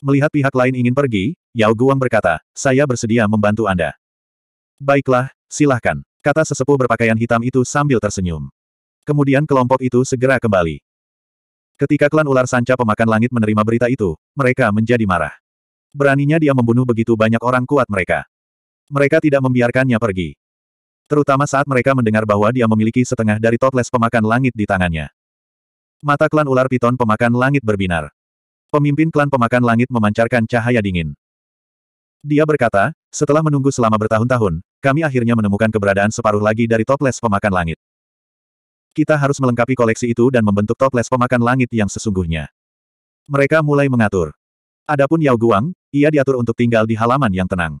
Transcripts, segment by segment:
Melihat pihak lain ingin pergi, Yao Guang berkata, saya bersedia membantu Anda. Baiklah, silahkan, kata sesepuh berpakaian hitam itu sambil tersenyum. Kemudian kelompok itu segera kembali. Ketika klan ular sanca pemakan langit menerima berita itu, mereka menjadi marah. Beraninya dia membunuh begitu banyak orang kuat mereka. Mereka tidak membiarkannya pergi. Terutama saat mereka mendengar bahwa dia memiliki setengah dari totles pemakan langit di tangannya. Mata klan ular piton pemakan langit berbinar. Pemimpin klan pemakan langit memancarkan cahaya dingin. Dia berkata, setelah menunggu selama bertahun-tahun, kami akhirnya menemukan keberadaan separuh lagi dari toples pemakan langit. Kita harus melengkapi koleksi itu dan membentuk toples pemakan langit yang sesungguhnya. Mereka mulai mengatur. Adapun Yao Guang, ia diatur untuk tinggal di halaman yang tenang.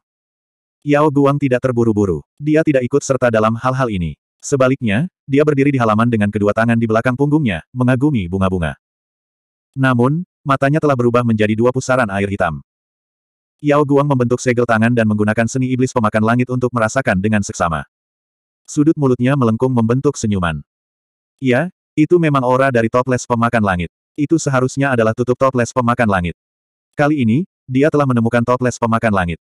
Yao Guang tidak terburu-buru. Dia tidak ikut serta dalam hal-hal ini. Sebaliknya, dia berdiri di halaman dengan kedua tangan di belakang punggungnya, mengagumi bunga-bunga. Namun, matanya telah berubah menjadi dua pusaran air hitam. Yao Guang membentuk segel tangan dan menggunakan seni iblis pemakan langit untuk merasakan dengan seksama. Sudut mulutnya melengkung membentuk senyuman. Ya, itu memang aura dari toples pemakan langit. Itu seharusnya adalah tutup toples pemakan langit. Kali ini, dia telah menemukan toples pemakan langit.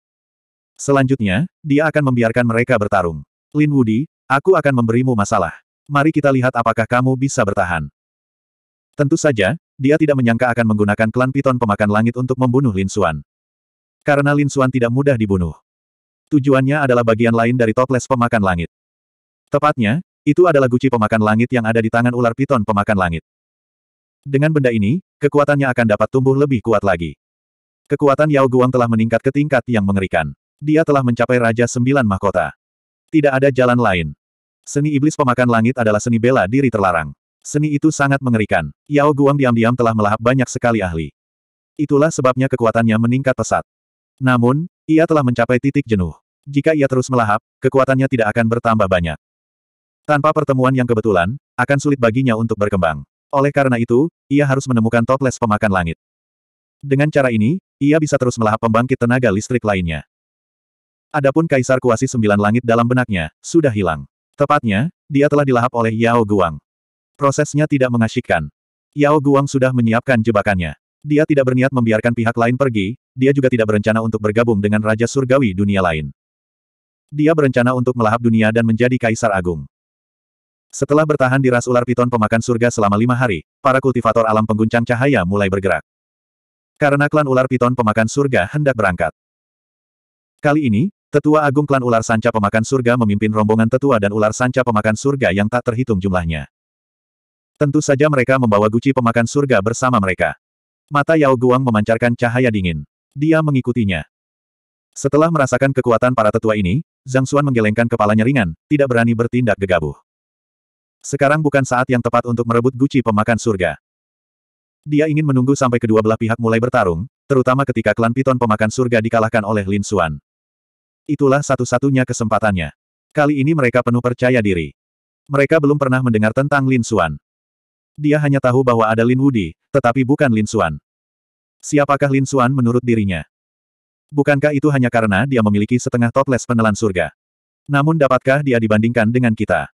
Selanjutnya, dia akan membiarkan mereka bertarung. Lin Woody, aku akan memberimu masalah. Mari kita lihat apakah kamu bisa bertahan. Tentu saja, dia tidak menyangka akan menggunakan klan piton pemakan langit untuk membunuh Lin Xuan. Karena Lin Xuan tidak mudah dibunuh. Tujuannya adalah bagian lain dari toples pemakan langit. Tepatnya, itu adalah guci pemakan langit yang ada di tangan ular piton pemakan langit. Dengan benda ini, kekuatannya akan dapat tumbuh lebih kuat lagi. Kekuatan Yao Guang telah meningkat ke tingkat yang mengerikan. Dia telah mencapai Raja Sembilan Mahkota. Tidak ada jalan lain. Seni iblis pemakan langit adalah seni bela diri terlarang. Seni itu sangat mengerikan. Yao Guang diam-diam telah melahap banyak sekali ahli. Itulah sebabnya kekuatannya meningkat pesat. Namun, ia telah mencapai titik jenuh. Jika ia terus melahap, kekuatannya tidak akan bertambah banyak. Tanpa pertemuan yang kebetulan, akan sulit baginya untuk berkembang. Oleh karena itu, ia harus menemukan toples pemakan langit. Dengan cara ini, ia bisa terus melahap pembangkit tenaga listrik lainnya. Adapun Kaisar Kuasi Sembilan Langit dalam benaknya, sudah hilang. Tepatnya, dia telah dilahap oleh Yao Guang. Prosesnya tidak mengasyikkan. Yao Guang sudah menyiapkan jebakannya. Dia tidak berniat membiarkan pihak lain pergi, dia juga tidak berencana untuk bergabung dengan Raja Surgawi dunia lain. Dia berencana untuk melahap dunia dan menjadi Kaisar Agung. Setelah bertahan di ras ular piton pemakan surga selama lima hari, para kultivator alam pengguncang cahaya mulai bergerak. Karena klan ular piton pemakan surga hendak berangkat. Kali ini, Tetua Agung Klan Ular Sanca Pemakan Surga memimpin rombongan tetua dan ular sanca pemakan surga yang tak terhitung jumlahnya. Tentu saja mereka membawa guci pemakan surga bersama mereka. Mata Yao Guang memancarkan cahaya dingin. Dia mengikutinya. Setelah merasakan kekuatan para tetua ini, Zhang Xuan menggelengkan kepalanya ringan, tidak berani bertindak gegabah. Sekarang bukan saat yang tepat untuk merebut guci pemakan surga. Dia ingin menunggu sampai kedua belah pihak mulai bertarung, terutama ketika klan piton pemakan surga dikalahkan oleh Lin Xuan. Itulah satu-satunya kesempatannya. Kali ini mereka penuh percaya diri. Mereka belum pernah mendengar tentang Lin Xuan. Dia hanya tahu bahwa ada Lin Wudi, tetapi bukan Lin Xuan. Siapakah Lin Xuan menurut dirinya? Bukankah itu hanya karena dia memiliki setengah toples penelan surga? Namun dapatkah dia dibandingkan dengan kita?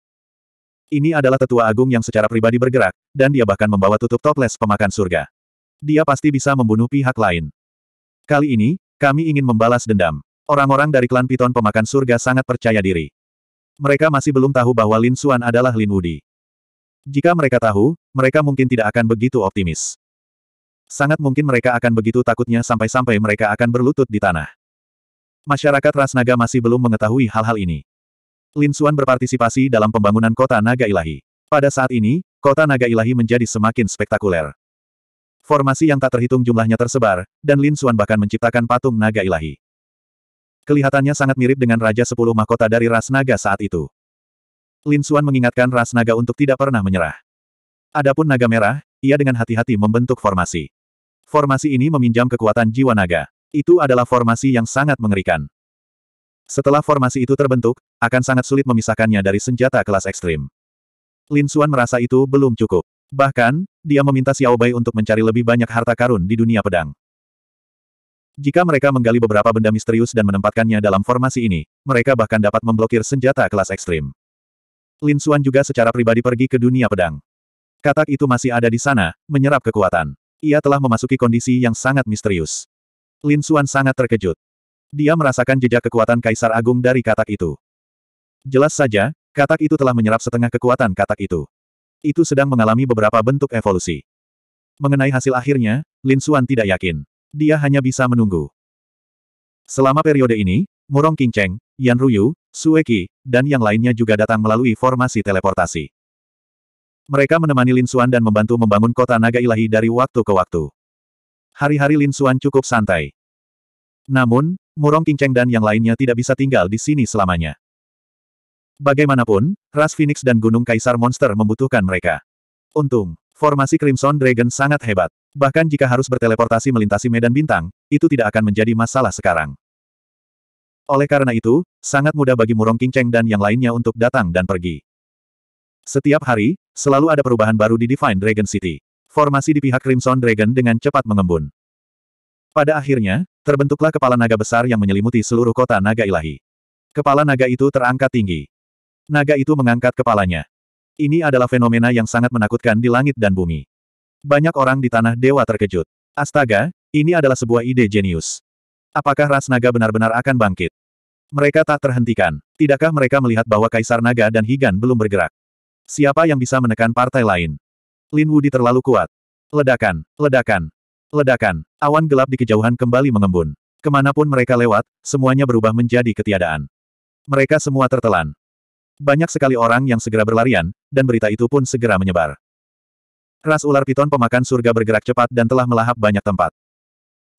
Ini adalah tetua agung yang secara pribadi bergerak, dan dia bahkan membawa tutup toples pemakan surga. Dia pasti bisa membunuh pihak lain. Kali ini, kami ingin membalas dendam. Orang-orang dari klan Piton pemakan surga sangat percaya diri. Mereka masih belum tahu bahwa Lin Xuan adalah Lin Wudi. Jika mereka tahu, mereka mungkin tidak akan begitu optimis. Sangat mungkin mereka akan begitu takutnya sampai-sampai mereka akan berlutut di tanah. Masyarakat ras naga masih belum mengetahui hal-hal ini. Lin Xuan berpartisipasi dalam pembangunan kota Naga Ilahi. Pada saat ini, kota Naga Ilahi menjadi semakin spektakuler. Formasi yang tak terhitung jumlahnya tersebar, dan Lin Xuan bahkan menciptakan patung Naga Ilahi. Kelihatannya sangat mirip dengan Raja Sepuluh Mahkota dari ras naga saat itu. Lin Suan mengingatkan ras naga untuk tidak pernah menyerah. Adapun naga merah, ia dengan hati-hati membentuk formasi. Formasi ini meminjam kekuatan jiwa naga. Itu adalah formasi yang sangat mengerikan. Setelah formasi itu terbentuk, akan sangat sulit memisahkannya dari senjata kelas ekstrim. Lin Suan merasa itu belum cukup. Bahkan, dia meminta Xiao Bai untuk mencari lebih banyak harta karun di dunia pedang. Jika mereka menggali beberapa benda misterius dan menempatkannya dalam formasi ini, mereka bahkan dapat memblokir senjata kelas ekstrim. Lin Xuan juga secara pribadi pergi ke dunia pedang. Katak itu masih ada di sana, menyerap kekuatan. Ia telah memasuki kondisi yang sangat misterius. Lin Xuan sangat terkejut. Dia merasakan jejak kekuatan Kaisar Agung dari katak itu. Jelas saja, katak itu telah menyerap setengah kekuatan katak itu. Itu sedang mengalami beberapa bentuk evolusi. Mengenai hasil akhirnya, Lin Xuan tidak yakin. Dia hanya bisa menunggu. Selama periode ini, Murong King Cheng, Yan Ruyu, Sueki, dan yang lainnya juga datang melalui formasi teleportasi. Mereka menemani Lin Xuan dan membantu membangun kota naga ilahi dari waktu ke waktu. Hari-hari Lin Xuan cukup santai. Namun, Murong Qingcheng dan yang lainnya tidak bisa tinggal di sini selamanya. Bagaimanapun, ras Phoenix dan Gunung Kaisar Monster membutuhkan mereka. Untung, formasi Crimson Dragon sangat hebat. Bahkan jika harus berteleportasi melintasi medan bintang, itu tidak akan menjadi masalah sekarang. Oleh karena itu, sangat mudah bagi Murong Qingcheng dan yang lainnya untuk datang dan pergi. Setiap hari, selalu ada perubahan baru di Divine Dragon City. Formasi di pihak Crimson Dragon dengan cepat mengembun. Pada akhirnya, terbentuklah kepala naga besar yang menyelimuti seluruh kota naga ilahi. Kepala naga itu terangkat tinggi. Naga itu mengangkat kepalanya. Ini adalah fenomena yang sangat menakutkan di langit dan bumi. Banyak orang di tanah dewa terkejut. Astaga, ini adalah sebuah ide jenius. Apakah ras naga benar-benar akan bangkit? Mereka tak terhentikan. Tidakkah mereka melihat bahwa Kaisar Naga dan Higan belum bergerak? Siapa yang bisa menekan partai lain? Lin Wudi terlalu kuat. Ledakan, ledakan, ledakan. Awan gelap di kejauhan kembali mengembun. Kemanapun mereka lewat, semuanya berubah menjadi ketiadaan. Mereka semua tertelan. Banyak sekali orang yang segera berlarian, dan berita itu pun segera menyebar. Ras ular piton pemakan surga bergerak cepat dan telah melahap banyak tempat.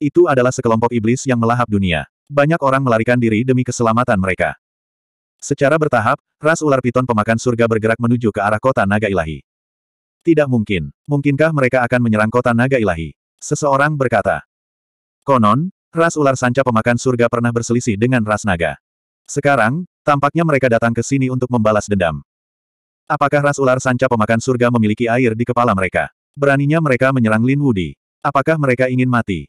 Itu adalah sekelompok iblis yang melahap dunia. Banyak orang melarikan diri demi keselamatan mereka. Secara bertahap, ras ular piton pemakan surga bergerak menuju ke arah kota naga ilahi. Tidak mungkin. Mungkinkah mereka akan menyerang kota naga ilahi? Seseorang berkata. Konon, ras ular sanca pemakan surga pernah berselisih dengan ras naga. Sekarang, tampaknya mereka datang ke sini untuk membalas dendam. Apakah ras ular sanca pemakan surga memiliki air di kepala mereka? Beraninya mereka menyerang Lin Wudi. Apakah mereka ingin mati?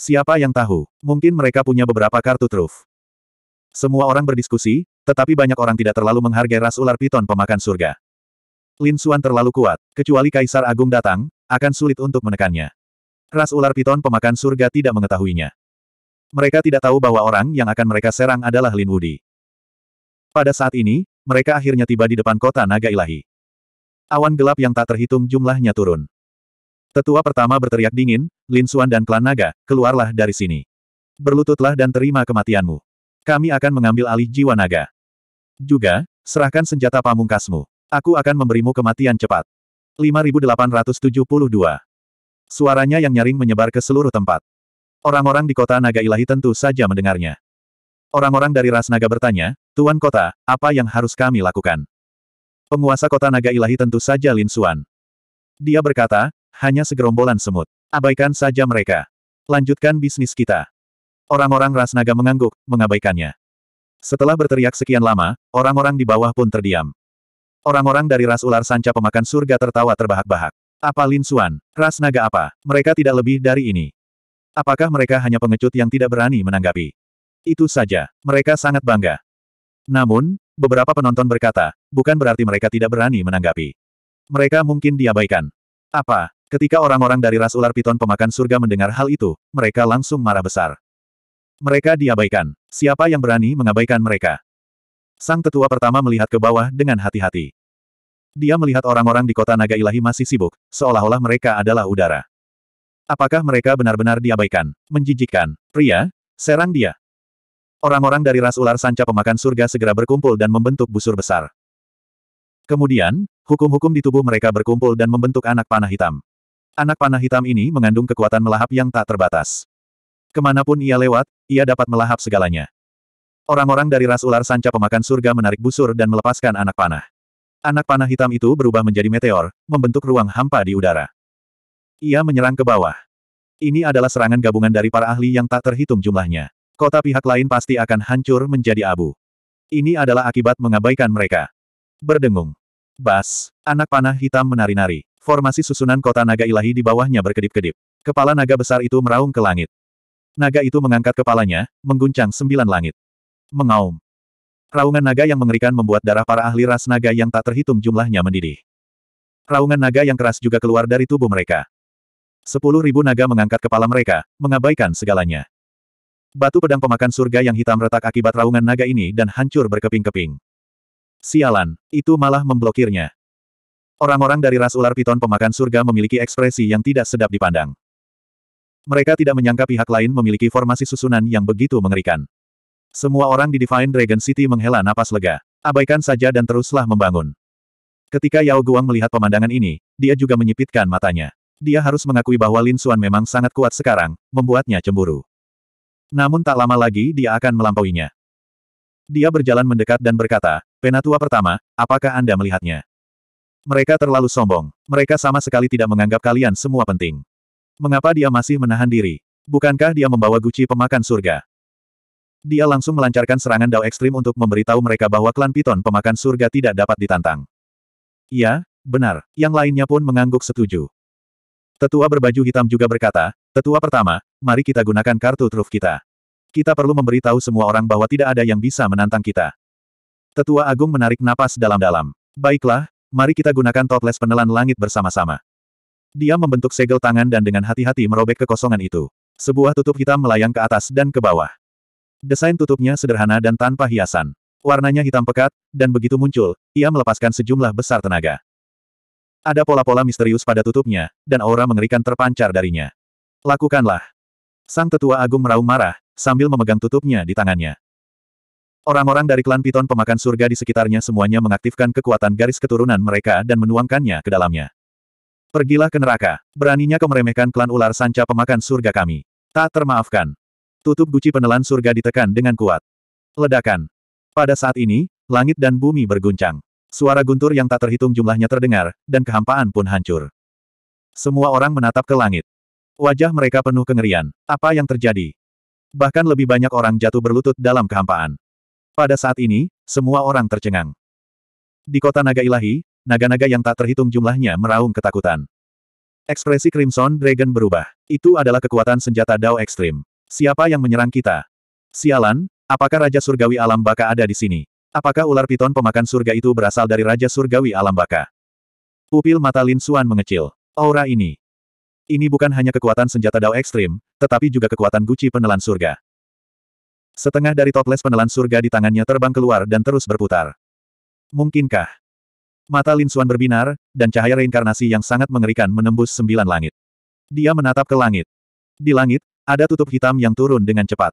Siapa yang tahu? Mungkin mereka punya beberapa kartu truf. Semua orang berdiskusi, tetapi banyak orang tidak terlalu menghargai ras ular piton pemakan surga. Lin Xuan terlalu kuat, kecuali Kaisar Agung datang, akan sulit untuk menekannya. Ras ular piton pemakan surga tidak mengetahuinya. Mereka tidak tahu bahwa orang yang akan mereka serang adalah Lin Wudi. Pada saat ini, mereka akhirnya tiba di depan kota naga ilahi. Awan gelap yang tak terhitung jumlahnya turun. Tetua pertama berteriak dingin, Lin Suan dan klan naga, keluarlah dari sini. Berlututlah dan terima kematianmu. Kami akan mengambil alih jiwa naga. Juga, serahkan senjata pamungkasmu. Aku akan memberimu kematian cepat. 5872 Suaranya yang nyaring menyebar ke seluruh tempat. Orang-orang di kota naga ilahi tentu saja mendengarnya. Orang-orang dari ras naga bertanya, Tuan kota, apa yang harus kami lakukan? Penguasa kota naga ilahi tentu saja Lin Suan. Dia berkata, hanya segerombolan semut. Abaikan saja mereka. Lanjutkan bisnis kita. Orang-orang ras naga mengangguk, mengabaikannya. Setelah berteriak sekian lama, orang-orang di bawah pun terdiam. Orang-orang dari ras ular sanca pemakan surga tertawa terbahak-bahak. Apa Lin suan Ras naga apa? Mereka tidak lebih dari ini. Apakah mereka hanya pengecut yang tidak berani menanggapi? Itu saja. Mereka sangat bangga. Namun, beberapa penonton berkata, bukan berarti mereka tidak berani menanggapi. Mereka mungkin diabaikan. Apa? Ketika orang-orang dari ras ular piton pemakan surga mendengar hal itu, mereka langsung marah besar. Mereka diabaikan. Siapa yang berani mengabaikan mereka? Sang tetua pertama melihat ke bawah dengan hati-hati. Dia melihat orang-orang di kota naga ilahi masih sibuk, seolah-olah mereka adalah udara. Apakah mereka benar-benar diabaikan? Menjijikkan. Pria, serang dia. Orang-orang dari ras ular sanca pemakan surga segera berkumpul dan membentuk busur besar. Kemudian, hukum-hukum di tubuh mereka berkumpul dan membentuk anak panah hitam. Anak panah hitam ini mengandung kekuatan melahap yang tak terbatas. Kemanapun ia lewat, ia dapat melahap segalanya. Orang-orang dari ras ular sanca pemakan surga menarik busur dan melepaskan anak panah. Anak panah hitam itu berubah menjadi meteor, membentuk ruang hampa di udara. Ia menyerang ke bawah. Ini adalah serangan gabungan dari para ahli yang tak terhitung jumlahnya. Kota pihak lain pasti akan hancur menjadi abu. Ini adalah akibat mengabaikan mereka. Berdengung. Bas, anak panah hitam menari-nari. Formasi susunan kota naga ilahi di bawahnya berkedip-kedip. Kepala naga besar itu meraung ke langit. Naga itu mengangkat kepalanya, mengguncang sembilan langit. Mengaum. Raungan naga yang mengerikan membuat darah para ahli ras naga yang tak terhitung jumlahnya mendidih. Raungan naga yang keras juga keluar dari tubuh mereka. Sepuluh ribu naga mengangkat kepala mereka, mengabaikan segalanya. Batu pedang pemakan surga yang hitam retak akibat raungan naga ini dan hancur berkeping-keping. Sialan, itu malah memblokirnya. Orang-orang dari ras ular piton pemakan surga memiliki ekspresi yang tidak sedap dipandang. Mereka tidak menyangka pihak lain memiliki formasi susunan yang begitu mengerikan. Semua orang di Divine Dragon City menghela napas lega. Abaikan saja dan teruslah membangun. Ketika Yao Guang melihat pemandangan ini, dia juga menyipitkan matanya. Dia harus mengakui bahwa Lin Xuan memang sangat kuat sekarang, membuatnya cemburu. Namun tak lama lagi dia akan melampauinya. Dia berjalan mendekat dan berkata, Penatua pertama, apakah Anda melihatnya? Mereka terlalu sombong. Mereka sama sekali tidak menganggap kalian semua penting. Mengapa dia masih menahan diri? Bukankah dia membawa guci pemakan surga? Dia langsung melancarkan serangan dao ekstrim untuk memberitahu mereka bahwa klan Piton pemakan surga tidak dapat ditantang. Iya, benar. Yang lainnya pun mengangguk setuju. Tetua berbaju hitam juga berkata, Tetua pertama, mari kita gunakan kartu truf kita. Kita perlu memberitahu semua orang bahwa tidak ada yang bisa menantang kita. Tetua Agung menarik napas dalam-dalam. Baiklah, Mari kita gunakan toples penelan langit bersama-sama. Dia membentuk segel tangan dan dengan hati-hati merobek kekosongan itu. Sebuah tutup hitam melayang ke atas dan ke bawah. Desain tutupnya sederhana dan tanpa hiasan. Warnanya hitam pekat, dan begitu muncul, ia melepaskan sejumlah besar tenaga. Ada pola-pola misterius pada tutupnya, dan aura mengerikan terpancar darinya. Lakukanlah. Sang tetua agung meraung marah, sambil memegang tutupnya di tangannya. Orang-orang dari klan Piton pemakan surga di sekitarnya semuanya mengaktifkan kekuatan garis keturunan mereka dan menuangkannya ke dalamnya. Pergilah ke neraka. Beraninya kau meremehkan klan ular sanca pemakan surga kami. Tak termaafkan. Tutup guci penelan surga ditekan dengan kuat. Ledakan. Pada saat ini, langit dan bumi berguncang. Suara guntur yang tak terhitung jumlahnya terdengar, dan kehampaan pun hancur. Semua orang menatap ke langit. Wajah mereka penuh kengerian. Apa yang terjadi? Bahkan lebih banyak orang jatuh berlutut dalam kehampaan. Pada saat ini, semua orang tercengang. Di kota naga ilahi, naga-naga yang tak terhitung jumlahnya meraung ketakutan. Ekspresi Crimson Dragon berubah. Itu adalah kekuatan senjata Dao Ekstrim. Siapa yang menyerang kita? Sialan, apakah Raja Surgawi Alam Baka ada di sini? Apakah ular piton pemakan surga itu berasal dari Raja Surgawi Alam Baka? Pupil mata Lin Suan mengecil. Aura ini. Ini bukan hanya kekuatan senjata Dao Ekstrim, tetapi juga kekuatan Guci penelan surga. Setengah dari toples penelan surga di tangannya terbang keluar dan terus berputar. Mungkinkah? Mata Lin Xuan berbinar, dan cahaya reinkarnasi yang sangat mengerikan menembus sembilan langit. Dia menatap ke langit. Di langit, ada tutup hitam yang turun dengan cepat.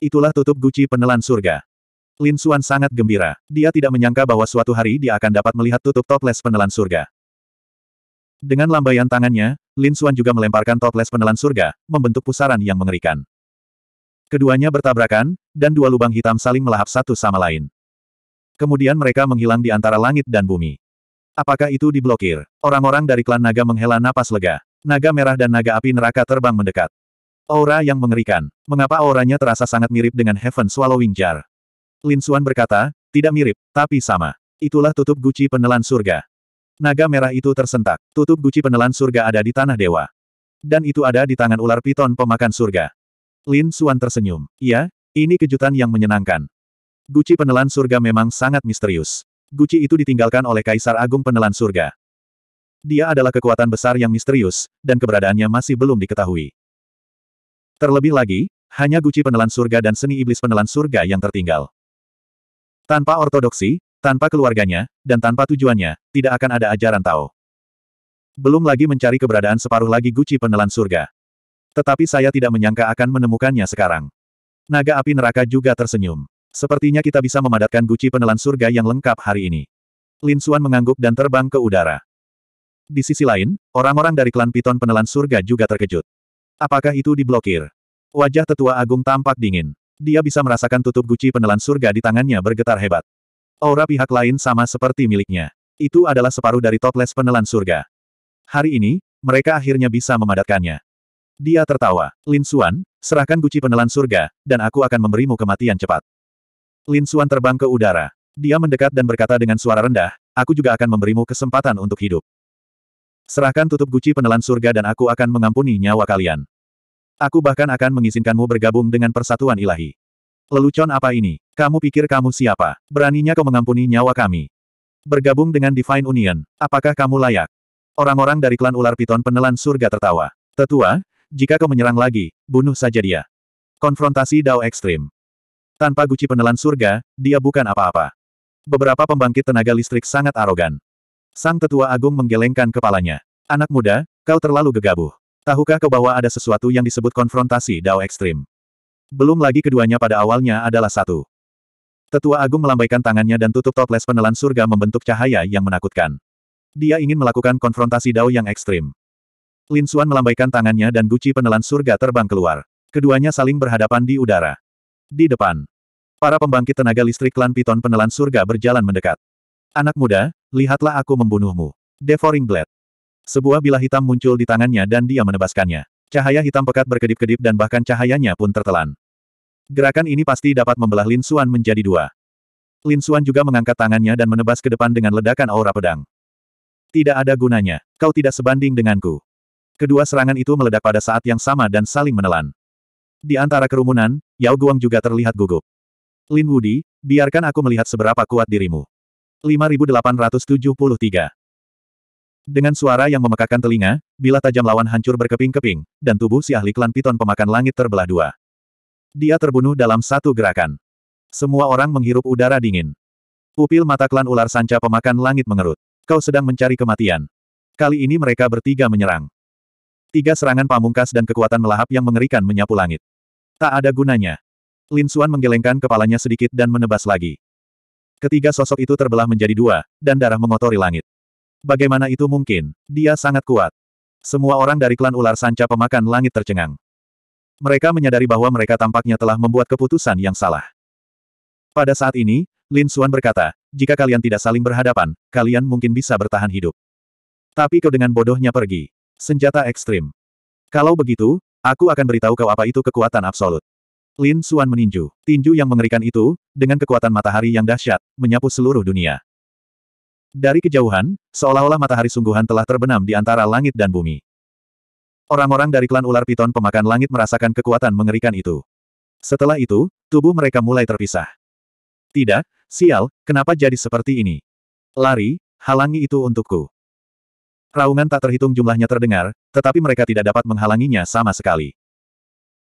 Itulah tutup guci penelan surga. Lin Xuan sangat gembira. Dia tidak menyangka bahwa suatu hari dia akan dapat melihat tutup toples penelan surga. Dengan lambaian tangannya, Lin Xuan juga melemparkan toples penelan surga, membentuk pusaran yang mengerikan. Keduanya bertabrakan, dan dua lubang hitam saling melahap satu sama lain. Kemudian mereka menghilang di antara langit dan bumi. Apakah itu diblokir? Orang-orang dari klan naga menghela napas lega. Naga merah dan naga api neraka terbang mendekat. Aura yang mengerikan. Mengapa auranya terasa sangat mirip dengan Heaven Swallowing Jar? Lin Xuan berkata, tidak mirip, tapi sama. Itulah tutup guci penelan surga. Naga merah itu tersentak. Tutup guci penelan surga ada di tanah dewa. Dan itu ada di tangan ular piton pemakan surga. Lin Xuan tersenyum. Iya, ini kejutan yang menyenangkan. Guci penelan surga memang sangat misterius. Guci itu ditinggalkan oleh Kaisar Agung Penelan Surga. Dia adalah kekuatan besar yang misterius, dan keberadaannya masih belum diketahui. Terlebih lagi, hanya Guci Penelan Surga dan seni iblis penelan surga yang tertinggal. Tanpa ortodoksi, tanpa keluarganya, dan tanpa tujuannya, tidak akan ada ajaran Tao. Belum lagi mencari keberadaan separuh lagi Guci Penelan Surga. Tetapi saya tidak menyangka akan menemukannya sekarang. Naga api neraka juga tersenyum. Sepertinya kita bisa memadatkan guci penelan surga yang lengkap hari ini. Lin Suan mengangguk dan terbang ke udara. Di sisi lain, orang-orang dari klan Piton penelan surga juga terkejut. Apakah itu diblokir? Wajah tetua agung tampak dingin. Dia bisa merasakan tutup guci penelan surga di tangannya bergetar hebat. Aura pihak lain sama seperti miliknya. Itu adalah separuh dari toples penelan surga. Hari ini, mereka akhirnya bisa memadatkannya. Dia tertawa. Lin Xuan, serahkan guci penelan surga, dan aku akan memberimu kematian cepat. Lin Xuan terbang ke udara. Dia mendekat dan berkata dengan suara rendah, aku juga akan memberimu kesempatan untuk hidup. Serahkan tutup guci penelan surga dan aku akan mengampuni nyawa kalian. Aku bahkan akan mengizinkanmu bergabung dengan persatuan ilahi. Lelucon apa ini? Kamu pikir kamu siapa? Beraninya kau mengampuni nyawa kami. Bergabung dengan Divine Union, apakah kamu layak? Orang-orang dari klan ular piton penelan surga tertawa. Tetua, jika kau menyerang lagi, bunuh saja dia. Konfrontasi Dao ekstrim. Tanpa guci penelan surga, dia bukan apa-apa. Beberapa pembangkit tenaga listrik sangat arogan. Sang tetua agung menggelengkan kepalanya. Anak muda, kau terlalu gegabah. Tahukah kau bahwa ada sesuatu yang disebut konfrontasi Dao ekstrim? Belum lagi keduanya pada awalnya adalah satu. Tetua agung melambaikan tangannya dan tutup toples penelan surga membentuk cahaya yang menakutkan. Dia ingin melakukan konfrontasi Dao yang ekstrim. Lin Xuan melambaikan tangannya dan guci penelan surga terbang keluar. Keduanya saling berhadapan di udara. Di depan. Para pembangkit tenaga listrik klan Piton penelan surga berjalan mendekat. Anak muda, lihatlah aku membunuhmu. Devouring Blade. Sebuah bilah hitam muncul di tangannya dan dia menebaskannya. Cahaya hitam pekat berkedip-kedip dan bahkan cahayanya pun tertelan. Gerakan ini pasti dapat membelah Lin Xuan menjadi dua. Lin Xuan juga mengangkat tangannya dan menebas ke depan dengan ledakan aura pedang. Tidak ada gunanya. Kau tidak sebanding denganku. Kedua serangan itu meledak pada saat yang sama dan saling menelan. Di antara kerumunan, Yao Guang juga terlihat gugup. Lin Wudi, biarkan aku melihat seberapa kuat dirimu. 5873 Dengan suara yang memekakan telinga, bila tajam lawan hancur berkeping-keping, dan tubuh si ahli klan piton pemakan langit terbelah dua. Dia terbunuh dalam satu gerakan. Semua orang menghirup udara dingin. Pupil mata klan ular sanca pemakan langit mengerut. Kau sedang mencari kematian. Kali ini mereka bertiga menyerang. Tiga serangan pamungkas dan kekuatan melahap yang mengerikan menyapu langit. Tak ada gunanya. Lin Xuan menggelengkan kepalanya sedikit dan menebas lagi. Ketiga sosok itu terbelah menjadi dua, dan darah mengotori langit. Bagaimana itu mungkin? Dia sangat kuat. Semua orang dari klan ular sanca pemakan langit tercengang. Mereka menyadari bahwa mereka tampaknya telah membuat keputusan yang salah. Pada saat ini, Lin Xuan berkata, jika kalian tidak saling berhadapan, kalian mungkin bisa bertahan hidup. Tapi kau dengan bodohnya pergi. Senjata ekstrim. Kalau begitu, aku akan beritahu kau apa itu kekuatan absolut. Lin Suan meninju. Tinju yang mengerikan itu, dengan kekuatan matahari yang dahsyat, menyapu seluruh dunia. Dari kejauhan, seolah-olah matahari sungguhan telah terbenam di antara langit dan bumi. Orang-orang dari klan ular piton pemakan langit merasakan kekuatan mengerikan itu. Setelah itu, tubuh mereka mulai terpisah. Tidak, sial, kenapa jadi seperti ini? Lari, halangi itu untukku. Raungan tak terhitung jumlahnya terdengar, tetapi mereka tidak dapat menghalanginya sama sekali.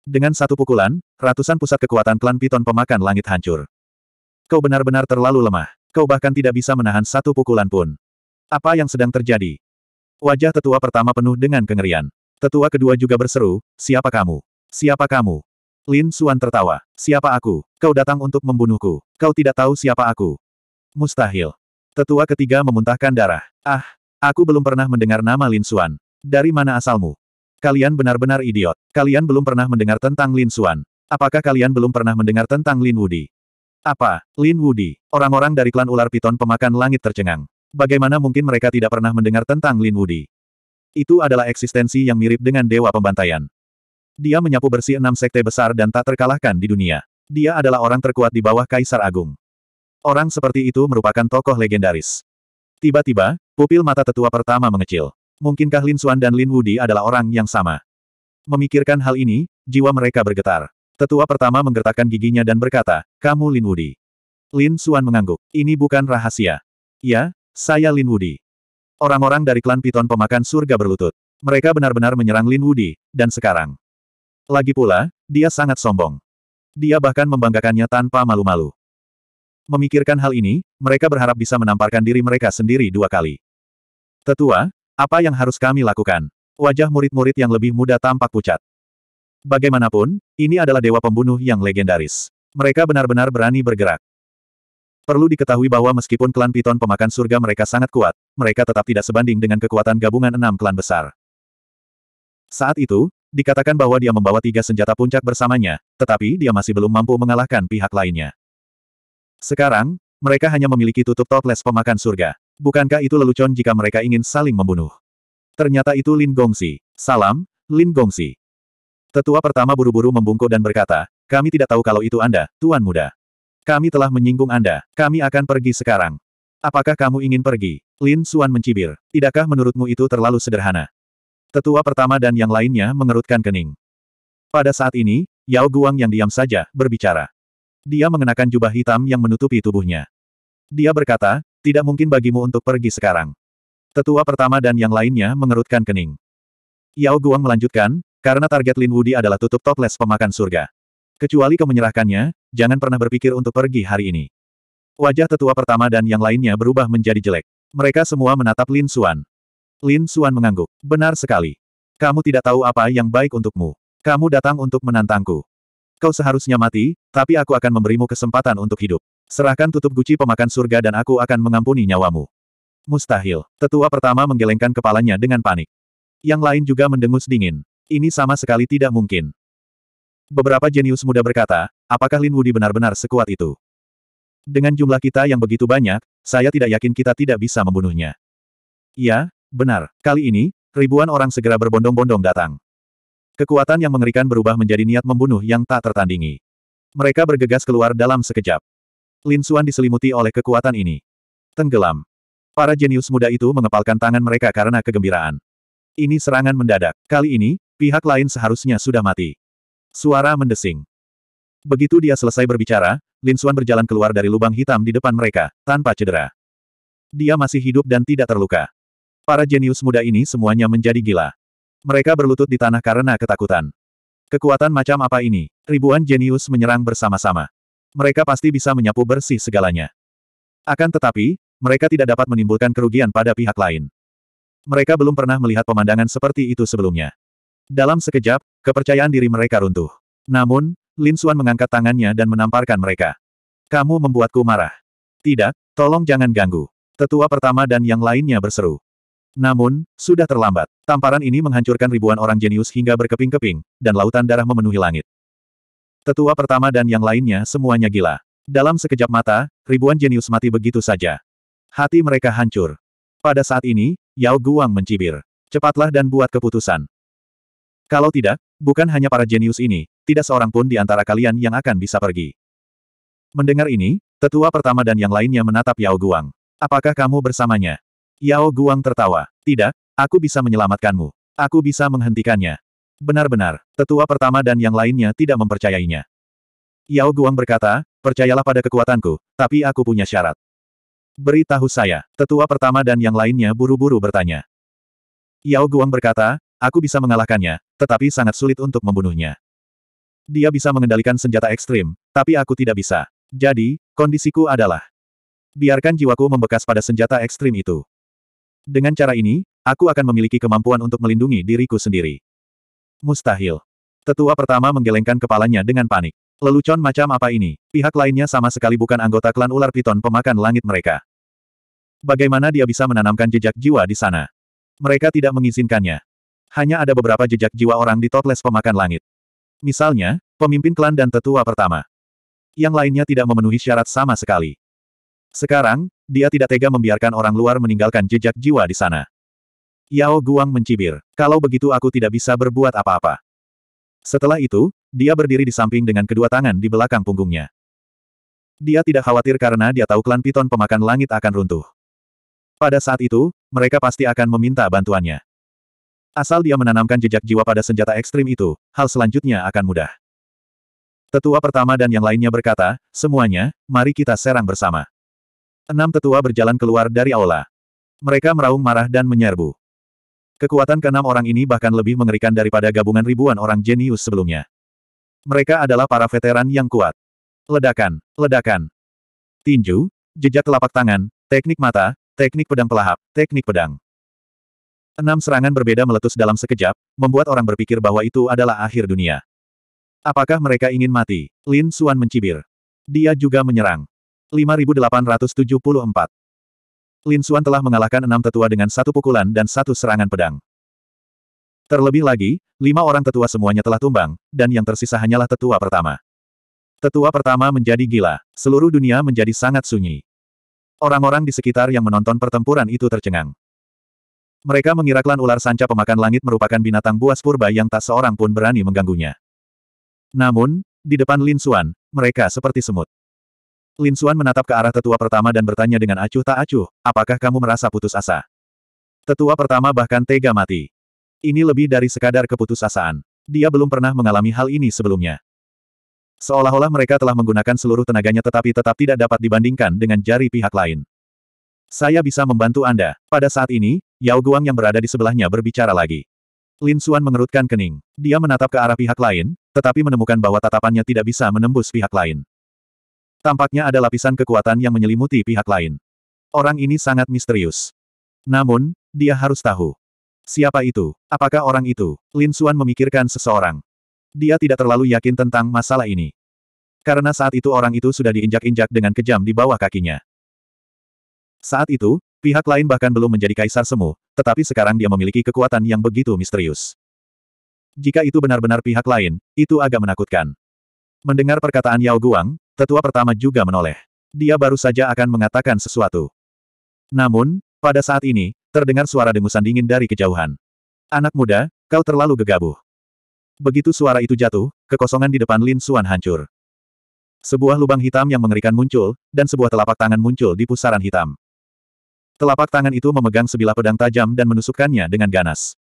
Dengan satu pukulan, ratusan pusat kekuatan klan Piton pemakan langit hancur. Kau benar-benar terlalu lemah. Kau bahkan tidak bisa menahan satu pukulan pun. Apa yang sedang terjadi? Wajah tetua pertama penuh dengan kengerian. Tetua kedua juga berseru, siapa kamu? Siapa kamu? Lin Suan tertawa. Siapa aku? Kau datang untuk membunuhku. Kau tidak tahu siapa aku. Mustahil. Tetua ketiga memuntahkan darah. Ah, Aku belum pernah mendengar nama Lin Xuan. Dari mana asalmu? Kalian benar-benar idiot. Kalian belum pernah mendengar tentang Lin Xuan. Apakah kalian belum pernah mendengar tentang Lin Wudi? Apa, Lin Wudi? Orang-orang dari klan ular piton pemakan langit tercengang. Bagaimana mungkin mereka tidak pernah mendengar tentang Lin Wudi? Itu adalah eksistensi yang mirip dengan dewa pembantaian. Dia menyapu bersih enam sekte besar dan tak terkalahkan di dunia. Dia adalah orang terkuat di bawah Kaisar Agung. Orang seperti itu merupakan tokoh legendaris. Tiba-tiba, pupil mata tetua pertama mengecil. Mungkinkah Lin Xuan dan Lin Wudi adalah orang yang sama? Memikirkan hal ini, jiwa mereka bergetar. Tetua pertama menggertakkan giginya dan berkata, kamu Lin Wudi. Lin Xuan mengangguk. Ini bukan rahasia. Ya, saya Lin Wudi. Orang-orang dari klan Piton pemakan surga berlutut. Mereka benar-benar menyerang Lin Wudi, dan sekarang. Lagi pula, dia sangat sombong. Dia bahkan membanggakannya tanpa malu-malu. Memikirkan hal ini, mereka berharap bisa menamparkan diri mereka sendiri dua kali. Tetua, apa yang harus kami lakukan? Wajah murid-murid yang lebih muda tampak pucat. Bagaimanapun, ini adalah dewa pembunuh yang legendaris. Mereka benar-benar berani bergerak. Perlu diketahui bahwa meskipun klan Piton pemakan surga mereka sangat kuat, mereka tetap tidak sebanding dengan kekuatan gabungan enam klan besar. Saat itu, dikatakan bahwa dia membawa tiga senjata puncak bersamanya, tetapi dia masih belum mampu mengalahkan pihak lainnya. Sekarang, mereka hanya memiliki tutup toples pemakan surga. Bukankah itu lelucon jika mereka ingin saling membunuh? Ternyata itu Lin Gongsi. Salam, Lin Gongsi. Tetua pertama buru-buru membungkuk dan berkata, kami tidak tahu kalau itu Anda, Tuan Muda. Kami telah menyinggung Anda, kami akan pergi sekarang. Apakah kamu ingin pergi? Lin Suan mencibir. Tidakkah menurutmu itu terlalu sederhana? Tetua pertama dan yang lainnya mengerutkan kening. Pada saat ini, Yao Guang yang diam saja, berbicara. Dia mengenakan jubah hitam yang menutupi tubuhnya. Dia berkata, tidak mungkin bagimu untuk pergi sekarang. Tetua pertama dan yang lainnya mengerutkan kening. Yao Guang melanjutkan, karena target Lin Wudi adalah tutup toples pemakan surga. Kecuali kau menyerahkannya, jangan pernah berpikir untuk pergi hari ini. Wajah tetua pertama dan yang lainnya berubah menjadi jelek. Mereka semua menatap Lin Xuan. Lin Xuan mengangguk. Benar sekali. Kamu tidak tahu apa yang baik untukmu. Kamu datang untuk menantangku. Kau seharusnya mati, tapi aku akan memberimu kesempatan untuk hidup. Serahkan tutup guci pemakan surga dan aku akan mengampuni nyawamu. Mustahil. Tetua pertama menggelengkan kepalanya dengan panik. Yang lain juga mendengus dingin. Ini sama sekali tidak mungkin. Beberapa jenius muda berkata, apakah Lin Wudi benar-benar sekuat itu? Dengan jumlah kita yang begitu banyak, saya tidak yakin kita tidak bisa membunuhnya. Ya, benar. Kali ini, ribuan orang segera berbondong-bondong datang. Kekuatan yang mengerikan berubah menjadi niat membunuh yang tak tertandingi. Mereka bergegas keluar dalam sekejap. Lin Xuan diselimuti oleh kekuatan ini. Tenggelam. Para jenius muda itu mengepalkan tangan mereka karena kegembiraan. Ini serangan mendadak. Kali ini, pihak lain seharusnya sudah mati. Suara mendesing. Begitu dia selesai berbicara, Lin Xuan berjalan keluar dari lubang hitam di depan mereka, tanpa cedera. Dia masih hidup dan tidak terluka. Para jenius muda ini semuanya menjadi gila. Mereka berlutut di tanah karena ketakutan. Kekuatan macam apa ini? Ribuan jenius menyerang bersama-sama. Mereka pasti bisa menyapu bersih segalanya. Akan tetapi, mereka tidak dapat menimbulkan kerugian pada pihak lain. Mereka belum pernah melihat pemandangan seperti itu sebelumnya. Dalam sekejap, kepercayaan diri mereka runtuh. Namun, Lin Xuan mengangkat tangannya dan menamparkan mereka. Kamu membuatku marah. Tidak, tolong jangan ganggu. Tetua pertama dan yang lainnya berseru. Namun, sudah terlambat. Tamparan ini menghancurkan ribuan orang jenius hingga berkeping-keping, dan lautan darah memenuhi langit. Tetua pertama dan yang lainnya semuanya gila. Dalam sekejap mata, ribuan jenius mati begitu saja. Hati mereka hancur. Pada saat ini, Yao Guang mencibir. Cepatlah dan buat keputusan. Kalau tidak, bukan hanya para jenius ini, tidak seorang pun di antara kalian yang akan bisa pergi. Mendengar ini, tetua pertama dan yang lainnya menatap Yao Guang. Apakah kamu bersamanya? Yao Guang tertawa. Tidak, aku bisa menyelamatkanmu. Aku bisa menghentikannya. Benar-benar, tetua pertama dan yang lainnya tidak mempercayainya. Yao Guang berkata, percayalah pada kekuatanku, tapi aku punya syarat. Beritahu saya, tetua pertama dan yang lainnya buru-buru bertanya. Yao Guang berkata, aku bisa mengalahkannya, tetapi sangat sulit untuk membunuhnya. Dia bisa mengendalikan senjata ekstrim, tapi aku tidak bisa. Jadi, kondisiku adalah, biarkan jiwaku membekas pada senjata ekstrim itu. Dengan cara ini, aku akan memiliki kemampuan untuk melindungi diriku sendiri. Mustahil. Tetua pertama menggelengkan kepalanya dengan panik. Lelucon macam apa ini? Pihak lainnya sama sekali bukan anggota klan ular piton pemakan langit mereka. Bagaimana dia bisa menanamkan jejak jiwa di sana? Mereka tidak mengizinkannya. Hanya ada beberapa jejak jiwa orang di toples pemakan langit. Misalnya, pemimpin klan dan tetua pertama. Yang lainnya tidak memenuhi syarat sama sekali. Sekarang, dia tidak tega membiarkan orang luar meninggalkan jejak jiwa di sana. Yao Guang mencibir, kalau begitu aku tidak bisa berbuat apa-apa. Setelah itu, dia berdiri di samping dengan kedua tangan di belakang punggungnya. Dia tidak khawatir karena dia tahu klan Piton pemakan langit akan runtuh. Pada saat itu, mereka pasti akan meminta bantuannya. Asal dia menanamkan jejak jiwa pada senjata ekstrim itu, hal selanjutnya akan mudah. Tetua pertama dan yang lainnya berkata, semuanya, mari kita serang bersama. Enam tetua berjalan keluar dari aula. Mereka meraung marah dan menyerbu. Kekuatan keenam orang ini bahkan lebih mengerikan daripada gabungan ribuan orang jenius sebelumnya. Mereka adalah para veteran yang kuat. Ledakan, ledakan. Tinju, jejak telapak tangan, teknik mata, teknik pedang pelahap, teknik pedang. Enam serangan berbeda meletus dalam sekejap, membuat orang berpikir bahwa itu adalah akhir dunia. Apakah mereka ingin mati? Lin Suan mencibir. Dia juga menyerang. 5874. Lin Xuan telah mengalahkan enam tetua dengan satu pukulan dan satu serangan pedang. Terlebih lagi, lima orang tetua semuanya telah tumbang, dan yang tersisa hanyalah tetua pertama. Tetua pertama menjadi gila, seluruh dunia menjadi sangat sunyi. Orang-orang di sekitar yang menonton pertempuran itu tercengang. Mereka mengira klan ular sanca pemakan langit merupakan binatang buas purba yang tak seorang pun berani mengganggunya. Namun, di depan Lin Xuan, mereka seperti semut. Lin Suan menatap ke arah tetua pertama dan bertanya dengan acuh tak acuh, apakah kamu merasa putus asa? Tetua pertama bahkan tega mati. Ini lebih dari sekadar keputusasaan. Dia belum pernah mengalami hal ini sebelumnya. Seolah-olah mereka telah menggunakan seluruh tenaganya tetapi tetap tidak dapat dibandingkan dengan jari pihak lain. Saya bisa membantu Anda. Pada saat ini, Yao Guang yang berada di sebelahnya berbicara lagi. Lin Suan mengerutkan kening. Dia menatap ke arah pihak lain, tetapi menemukan bahwa tatapannya tidak bisa menembus pihak lain. Tampaknya ada lapisan kekuatan yang menyelimuti pihak lain. Orang ini sangat misterius. Namun, dia harus tahu. Siapa itu? Apakah orang itu? Lin Suan memikirkan seseorang. Dia tidak terlalu yakin tentang masalah ini. Karena saat itu orang itu sudah diinjak-injak dengan kejam di bawah kakinya. Saat itu, pihak lain bahkan belum menjadi kaisar semu, tetapi sekarang dia memiliki kekuatan yang begitu misterius. Jika itu benar-benar pihak lain, itu agak menakutkan. Mendengar perkataan Yao Guang, Tetua pertama juga menoleh. Dia baru saja akan mengatakan sesuatu. Namun, pada saat ini, terdengar suara dengusan dingin dari kejauhan. Anak muda, kau terlalu gegabah. Begitu suara itu jatuh, kekosongan di depan Lin Suan hancur. Sebuah lubang hitam yang mengerikan muncul, dan sebuah telapak tangan muncul di pusaran hitam. Telapak tangan itu memegang sebilah pedang tajam dan menusukkannya dengan ganas.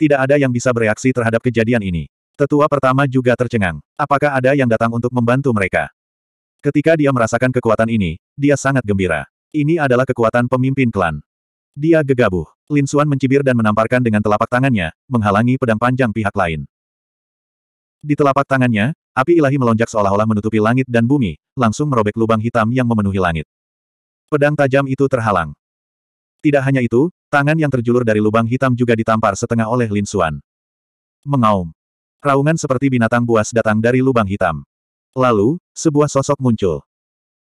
Tidak ada yang bisa bereaksi terhadap kejadian ini. Tetua pertama juga tercengang. Apakah ada yang datang untuk membantu mereka? Ketika dia merasakan kekuatan ini, dia sangat gembira. Ini adalah kekuatan pemimpin klan. Dia gegabah. Lin Xuan mencibir dan menamparkan dengan telapak tangannya, menghalangi pedang panjang pihak lain. Di telapak tangannya, api ilahi melonjak seolah-olah menutupi langit dan bumi, langsung merobek lubang hitam yang memenuhi langit. Pedang tajam itu terhalang. Tidak hanya itu, tangan yang terjulur dari lubang hitam juga ditampar setengah oleh Lin Xuan. Mengaum. Raungan seperti binatang buas datang dari lubang hitam. Lalu, sebuah sosok muncul.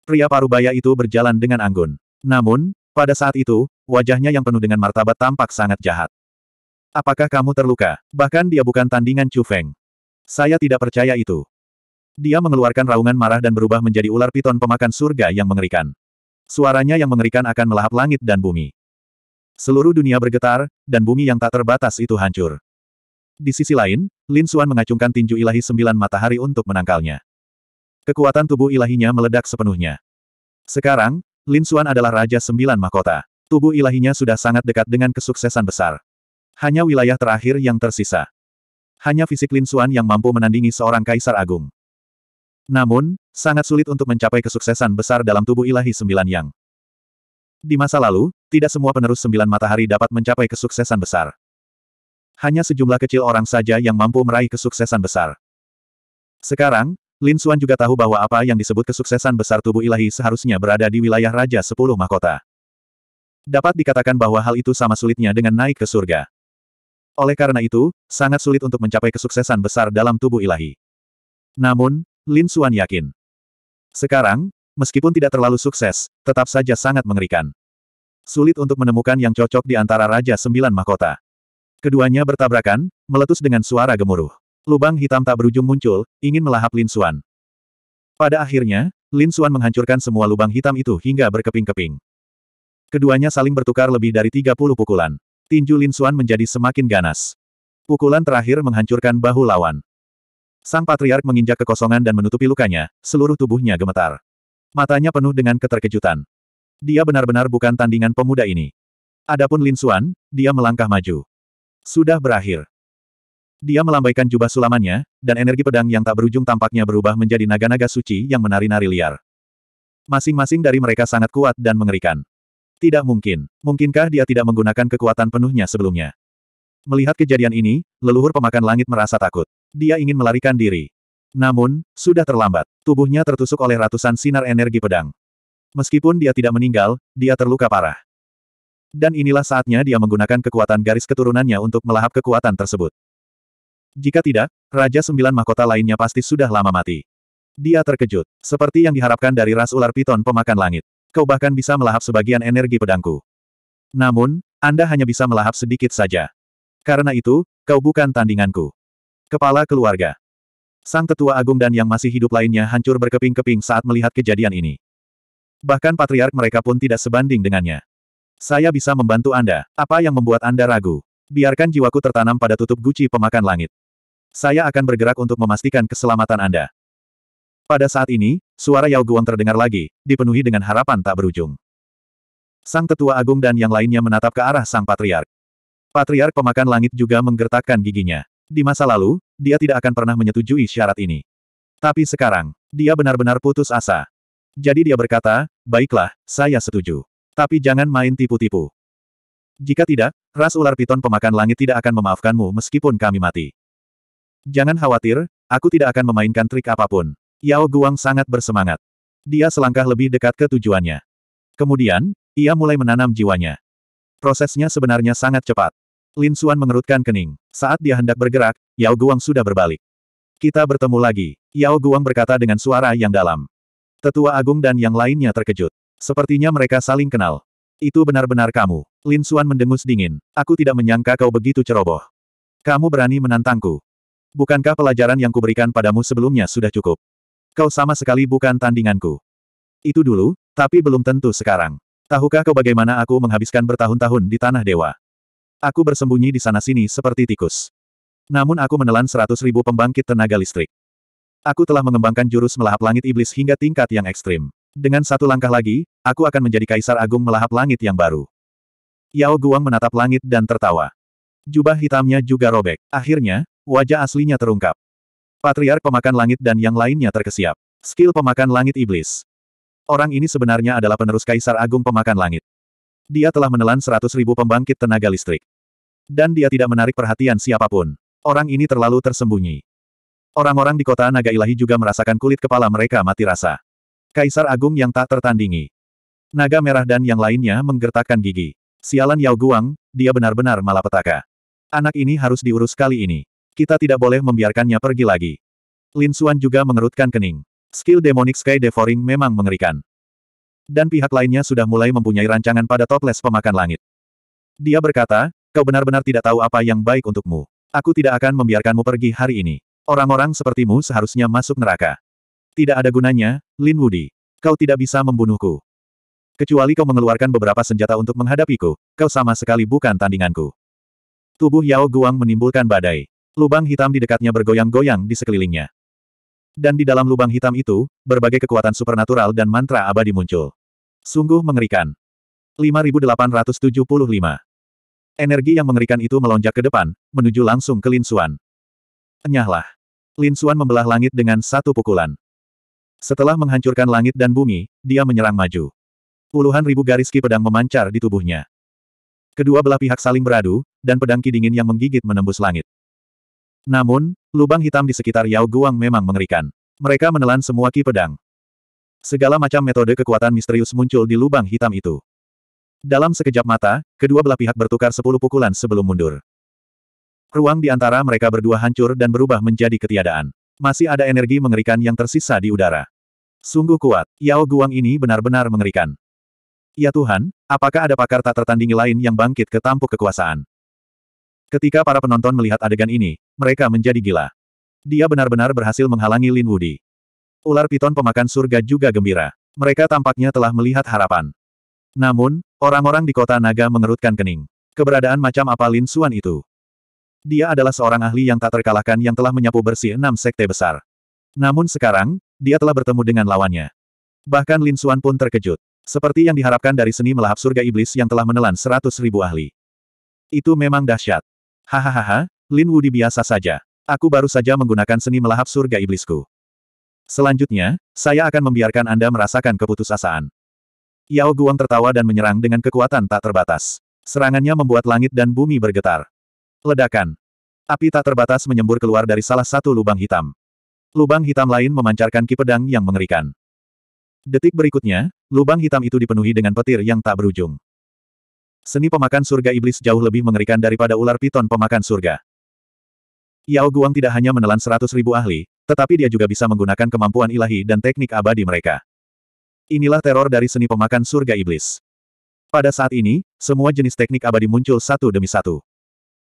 Pria parubaya itu berjalan dengan anggun. Namun, pada saat itu, wajahnya yang penuh dengan martabat tampak sangat jahat. Apakah kamu terluka? Bahkan dia bukan tandingan Chu Feng. Saya tidak percaya itu. Dia mengeluarkan raungan marah dan berubah menjadi ular piton pemakan surga yang mengerikan. Suaranya yang mengerikan akan melahap langit dan bumi. Seluruh dunia bergetar, dan bumi yang tak terbatas itu hancur. Di sisi lain, Lin Xuan mengacungkan tinju ilahi sembilan matahari untuk menangkalnya. Kekuatan tubuh ilahinya meledak sepenuhnya. Sekarang, Lin Xuan adalah Raja Sembilan Mahkota. Tubuh ilahinya sudah sangat dekat dengan kesuksesan besar. Hanya wilayah terakhir yang tersisa. Hanya fisik Lin Xuan yang mampu menandingi seorang kaisar agung. Namun, sangat sulit untuk mencapai kesuksesan besar dalam tubuh ilahi sembilan yang. Di masa lalu, tidak semua penerus sembilan matahari dapat mencapai kesuksesan besar. Hanya sejumlah kecil orang saja yang mampu meraih kesuksesan besar. Sekarang, Lin Xuan juga tahu bahwa apa yang disebut kesuksesan besar tubuh ilahi seharusnya berada di wilayah Raja Sepuluh Mahkota. Dapat dikatakan bahwa hal itu sama sulitnya dengan naik ke surga. Oleh karena itu, sangat sulit untuk mencapai kesuksesan besar dalam tubuh ilahi. Namun, Lin Xuan yakin. Sekarang, meskipun tidak terlalu sukses, tetap saja sangat mengerikan. Sulit untuk menemukan yang cocok di antara Raja Sembilan Mahkota. Keduanya bertabrakan, meletus dengan suara gemuruh. Lubang hitam tak berujung muncul, ingin melahap Lin Xuan. Pada akhirnya, Lin Xuan menghancurkan semua lubang hitam itu hingga berkeping-keping. Keduanya saling bertukar lebih dari 30 pukulan. Tinju Lin Xuan menjadi semakin ganas. Pukulan terakhir menghancurkan bahu lawan. Sang patriark menginjak kekosongan dan menutupi lukanya, seluruh tubuhnya gemetar. Matanya penuh dengan keterkejutan. Dia benar-benar bukan tandingan pemuda ini. Adapun Lin Xuan, dia melangkah maju. Sudah berakhir. Dia melambaikan jubah sulamannya, dan energi pedang yang tak berujung tampaknya berubah menjadi naga-naga suci yang menari-nari liar. Masing-masing dari mereka sangat kuat dan mengerikan. Tidak mungkin. Mungkinkah dia tidak menggunakan kekuatan penuhnya sebelumnya? Melihat kejadian ini, leluhur pemakan langit merasa takut. Dia ingin melarikan diri. Namun, sudah terlambat. Tubuhnya tertusuk oleh ratusan sinar energi pedang. Meskipun dia tidak meninggal, dia terluka parah. Dan inilah saatnya dia menggunakan kekuatan garis keturunannya untuk melahap kekuatan tersebut. Jika tidak, Raja Sembilan Mahkota lainnya pasti sudah lama mati. Dia terkejut, seperti yang diharapkan dari ras ular piton pemakan langit. Kau bahkan bisa melahap sebagian energi pedangku. Namun, Anda hanya bisa melahap sedikit saja. Karena itu, kau bukan tandinganku. Kepala keluarga. Sang tetua agung dan yang masih hidup lainnya hancur berkeping-keping saat melihat kejadian ini. Bahkan patriark mereka pun tidak sebanding dengannya. Saya bisa membantu Anda. Apa yang membuat Anda ragu? Biarkan jiwaku tertanam pada tutup guci pemakan langit. Saya akan bergerak untuk memastikan keselamatan Anda. Pada saat ini, suara Yao Guang terdengar lagi, dipenuhi dengan harapan tak berujung. Sang Tetua Agung dan yang lainnya menatap ke arah Sang Patriark. Patriark pemakan langit juga menggertakkan giginya. Di masa lalu, dia tidak akan pernah menyetujui syarat ini. Tapi sekarang, dia benar-benar putus asa. Jadi dia berkata, baiklah, saya setuju. Tapi jangan main tipu-tipu. Jika tidak, ras ular piton pemakan langit tidak akan memaafkanmu meskipun kami mati. Jangan khawatir, aku tidak akan memainkan trik apapun. Yao Guang sangat bersemangat. Dia selangkah lebih dekat ke tujuannya. Kemudian, ia mulai menanam jiwanya. Prosesnya sebenarnya sangat cepat. Lin Xuan mengerutkan kening. Saat dia hendak bergerak, Yao Guang sudah berbalik. Kita bertemu lagi, Yao Guang berkata dengan suara yang dalam. Tetua Agung dan yang lainnya terkejut. Sepertinya mereka saling kenal. Itu benar-benar kamu. Lin Xuan mendengus dingin. Aku tidak menyangka kau begitu ceroboh. Kamu berani menantangku. Bukankah pelajaran yang kuberikan padamu sebelumnya sudah cukup? Kau sama sekali bukan tandinganku. Itu dulu, tapi belum tentu sekarang. Tahukah kau bagaimana aku menghabiskan bertahun-tahun di tanah dewa? Aku bersembunyi di sana-sini seperti tikus. Namun aku menelan seratus ribu pembangkit tenaga listrik. Aku telah mengembangkan jurus melahap langit iblis hingga tingkat yang ekstrim. Dengan satu langkah lagi, aku akan menjadi kaisar agung melahap langit yang baru. Yao Guang menatap langit dan tertawa. Jubah hitamnya juga robek. Akhirnya, wajah aslinya terungkap. Patriark pemakan langit dan yang lainnya terkesiap. Skill pemakan langit iblis. Orang ini sebenarnya adalah penerus Kaisar Agung Pemakan Langit. Dia telah menelan seratus ribu pembangkit tenaga listrik. Dan dia tidak menarik perhatian siapapun. Orang ini terlalu tersembunyi. Orang-orang di kota naga ilahi juga merasakan kulit kepala mereka mati rasa. Kaisar Agung yang tak tertandingi. Naga merah dan yang lainnya menggertakkan gigi. Sialan Yao Guang, dia benar-benar malapetaka. Anak ini harus diurus kali ini. Kita tidak boleh membiarkannya pergi lagi. Lin Xuan juga mengerutkan kening. Skill Demonic Sky Devouring memang mengerikan. Dan pihak lainnya sudah mulai mempunyai rancangan pada toples pemakan langit. Dia berkata, kau benar-benar tidak tahu apa yang baik untukmu. Aku tidak akan membiarkanmu pergi hari ini. Orang-orang sepertimu seharusnya masuk neraka. Tidak ada gunanya, Lin Wudi. Kau tidak bisa membunuhku. Kecuali kau mengeluarkan beberapa senjata untuk menghadapiku, kau sama sekali bukan tandinganku. Tubuh Yao Guang menimbulkan badai. Lubang hitam di dekatnya bergoyang-goyang di sekelilingnya. Dan di dalam lubang hitam itu, berbagai kekuatan supernatural dan mantra abadi muncul. Sungguh mengerikan. 5875. Energi yang mengerikan itu melonjak ke depan, menuju langsung ke Lin Suan. Enyahlah. Suan membelah langit dengan satu pukulan. Setelah menghancurkan langit dan bumi, dia menyerang maju. Puluhan ribu garis ki pedang memancar di tubuhnya. Kedua belah pihak saling beradu, dan pedang ki dingin yang menggigit menembus langit. Namun, lubang hitam di sekitar Yao Guang memang mengerikan. Mereka menelan semua ki pedang. Segala macam metode kekuatan misterius muncul di lubang hitam itu. Dalam sekejap mata, kedua belah pihak bertukar sepuluh pukulan sebelum mundur. Ruang di antara mereka berdua hancur dan berubah menjadi ketiadaan. Masih ada energi mengerikan yang tersisa di udara. Sungguh kuat, Yao Guang ini benar-benar mengerikan. Ya Tuhan, apakah ada pakar tak tertandingi lain yang bangkit ke tampuk kekuasaan? Ketika para penonton melihat adegan ini, mereka menjadi gila. Dia benar-benar berhasil menghalangi Lin Wudi. Ular piton pemakan surga juga gembira. Mereka tampaknya telah melihat harapan. Namun, orang-orang di kota naga mengerutkan kening. Keberadaan macam apa Lin Xuan itu? Dia adalah seorang ahli yang tak terkalahkan yang telah menyapu bersih enam sekte besar. Namun sekarang, dia telah bertemu dengan lawannya. Bahkan Lin Xuan pun terkejut. Seperti yang diharapkan dari seni melahap surga iblis yang telah menelan seratus ribu ahli. Itu memang dahsyat. Hahaha, Lin Wudi biasa saja. Aku baru saja menggunakan seni melahap surga iblisku. Selanjutnya, saya akan membiarkan Anda merasakan keputusasaan. Yao Guang tertawa dan menyerang dengan kekuatan tak terbatas. Serangannya membuat langit dan bumi bergetar. Ledakan. Api tak terbatas menyembur keluar dari salah satu lubang hitam. Lubang hitam lain memancarkan ki pedang yang mengerikan. Detik berikutnya, lubang hitam itu dipenuhi dengan petir yang tak berujung. Seni pemakan surga iblis jauh lebih mengerikan daripada ular piton pemakan surga. Yao Guang tidak hanya menelan seratus ribu ahli, tetapi dia juga bisa menggunakan kemampuan ilahi dan teknik abadi mereka. Inilah teror dari seni pemakan surga iblis. Pada saat ini, semua jenis teknik abadi muncul satu demi satu.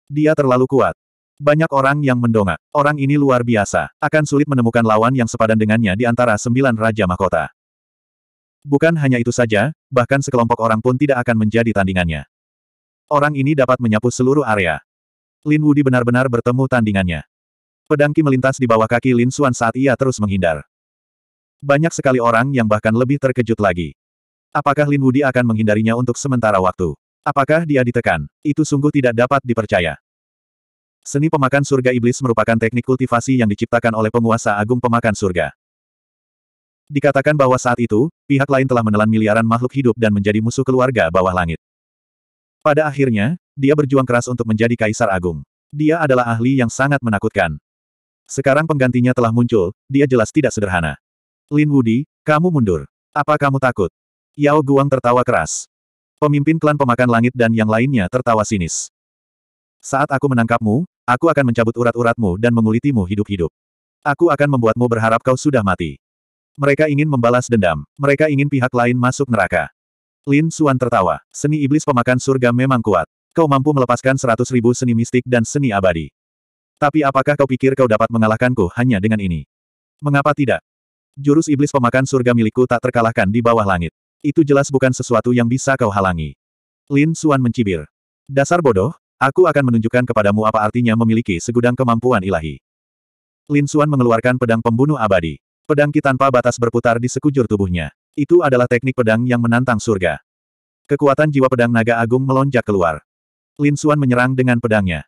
Dia terlalu kuat. Banyak orang yang mendongak. Orang ini luar biasa. Akan sulit menemukan lawan yang sepadan dengannya di antara sembilan Raja Mahkota. Bukan hanya itu saja, bahkan sekelompok orang pun tidak akan menjadi tandingannya. Orang ini dapat menyapu seluruh area. Lin Wudi benar-benar bertemu tandingannya. Pedangki melintas di bawah kaki Lin Xuan saat ia terus menghindar. Banyak sekali orang yang bahkan lebih terkejut lagi. Apakah Lin Wudi akan menghindarinya untuk sementara waktu? Apakah dia ditekan? Itu sungguh tidak dapat dipercaya. Seni pemakan surga iblis merupakan teknik kultivasi yang diciptakan oleh penguasa agung pemakan surga. Dikatakan bahwa saat itu, pihak lain telah menelan miliaran makhluk hidup dan menjadi musuh keluarga bawah langit. Pada akhirnya, dia berjuang keras untuk menjadi kaisar agung. Dia adalah ahli yang sangat menakutkan. Sekarang penggantinya telah muncul, dia jelas tidak sederhana. Lin Wudi, kamu mundur. Apa kamu takut? Yao Guang tertawa keras. Pemimpin klan pemakan langit dan yang lainnya tertawa sinis. Saat aku menangkapmu, aku akan mencabut urat-uratmu dan mengulitimu hidup-hidup. Aku akan membuatmu berharap kau sudah mati. Mereka ingin membalas dendam. Mereka ingin pihak lain masuk neraka. Lin Suan tertawa. Seni iblis pemakan surga memang kuat. Kau mampu melepaskan seratus ribu seni mistik dan seni abadi. Tapi apakah kau pikir kau dapat mengalahkanku hanya dengan ini? Mengapa tidak? Jurus iblis pemakan surga milikku tak terkalahkan di bawah langit. Itu jelas bukan sesuatu yang bisa kau halangi. Lin Suan mencibir. Dasar bodoh, aku akan menunjukkan kepadamu apa artinya memiliki segudang kemampuan ilahi. Lin Suan mengeluarkan pedang pembunuh abadi. Pedang Ki tanpa batas berputar di sekujur tubuhnya. Itu adalah teknik pedang yang menantang surga. Kekuatan jiwa pedang naga agung melonjak keluar. Lin Xuan menyerang dengan pedangnya.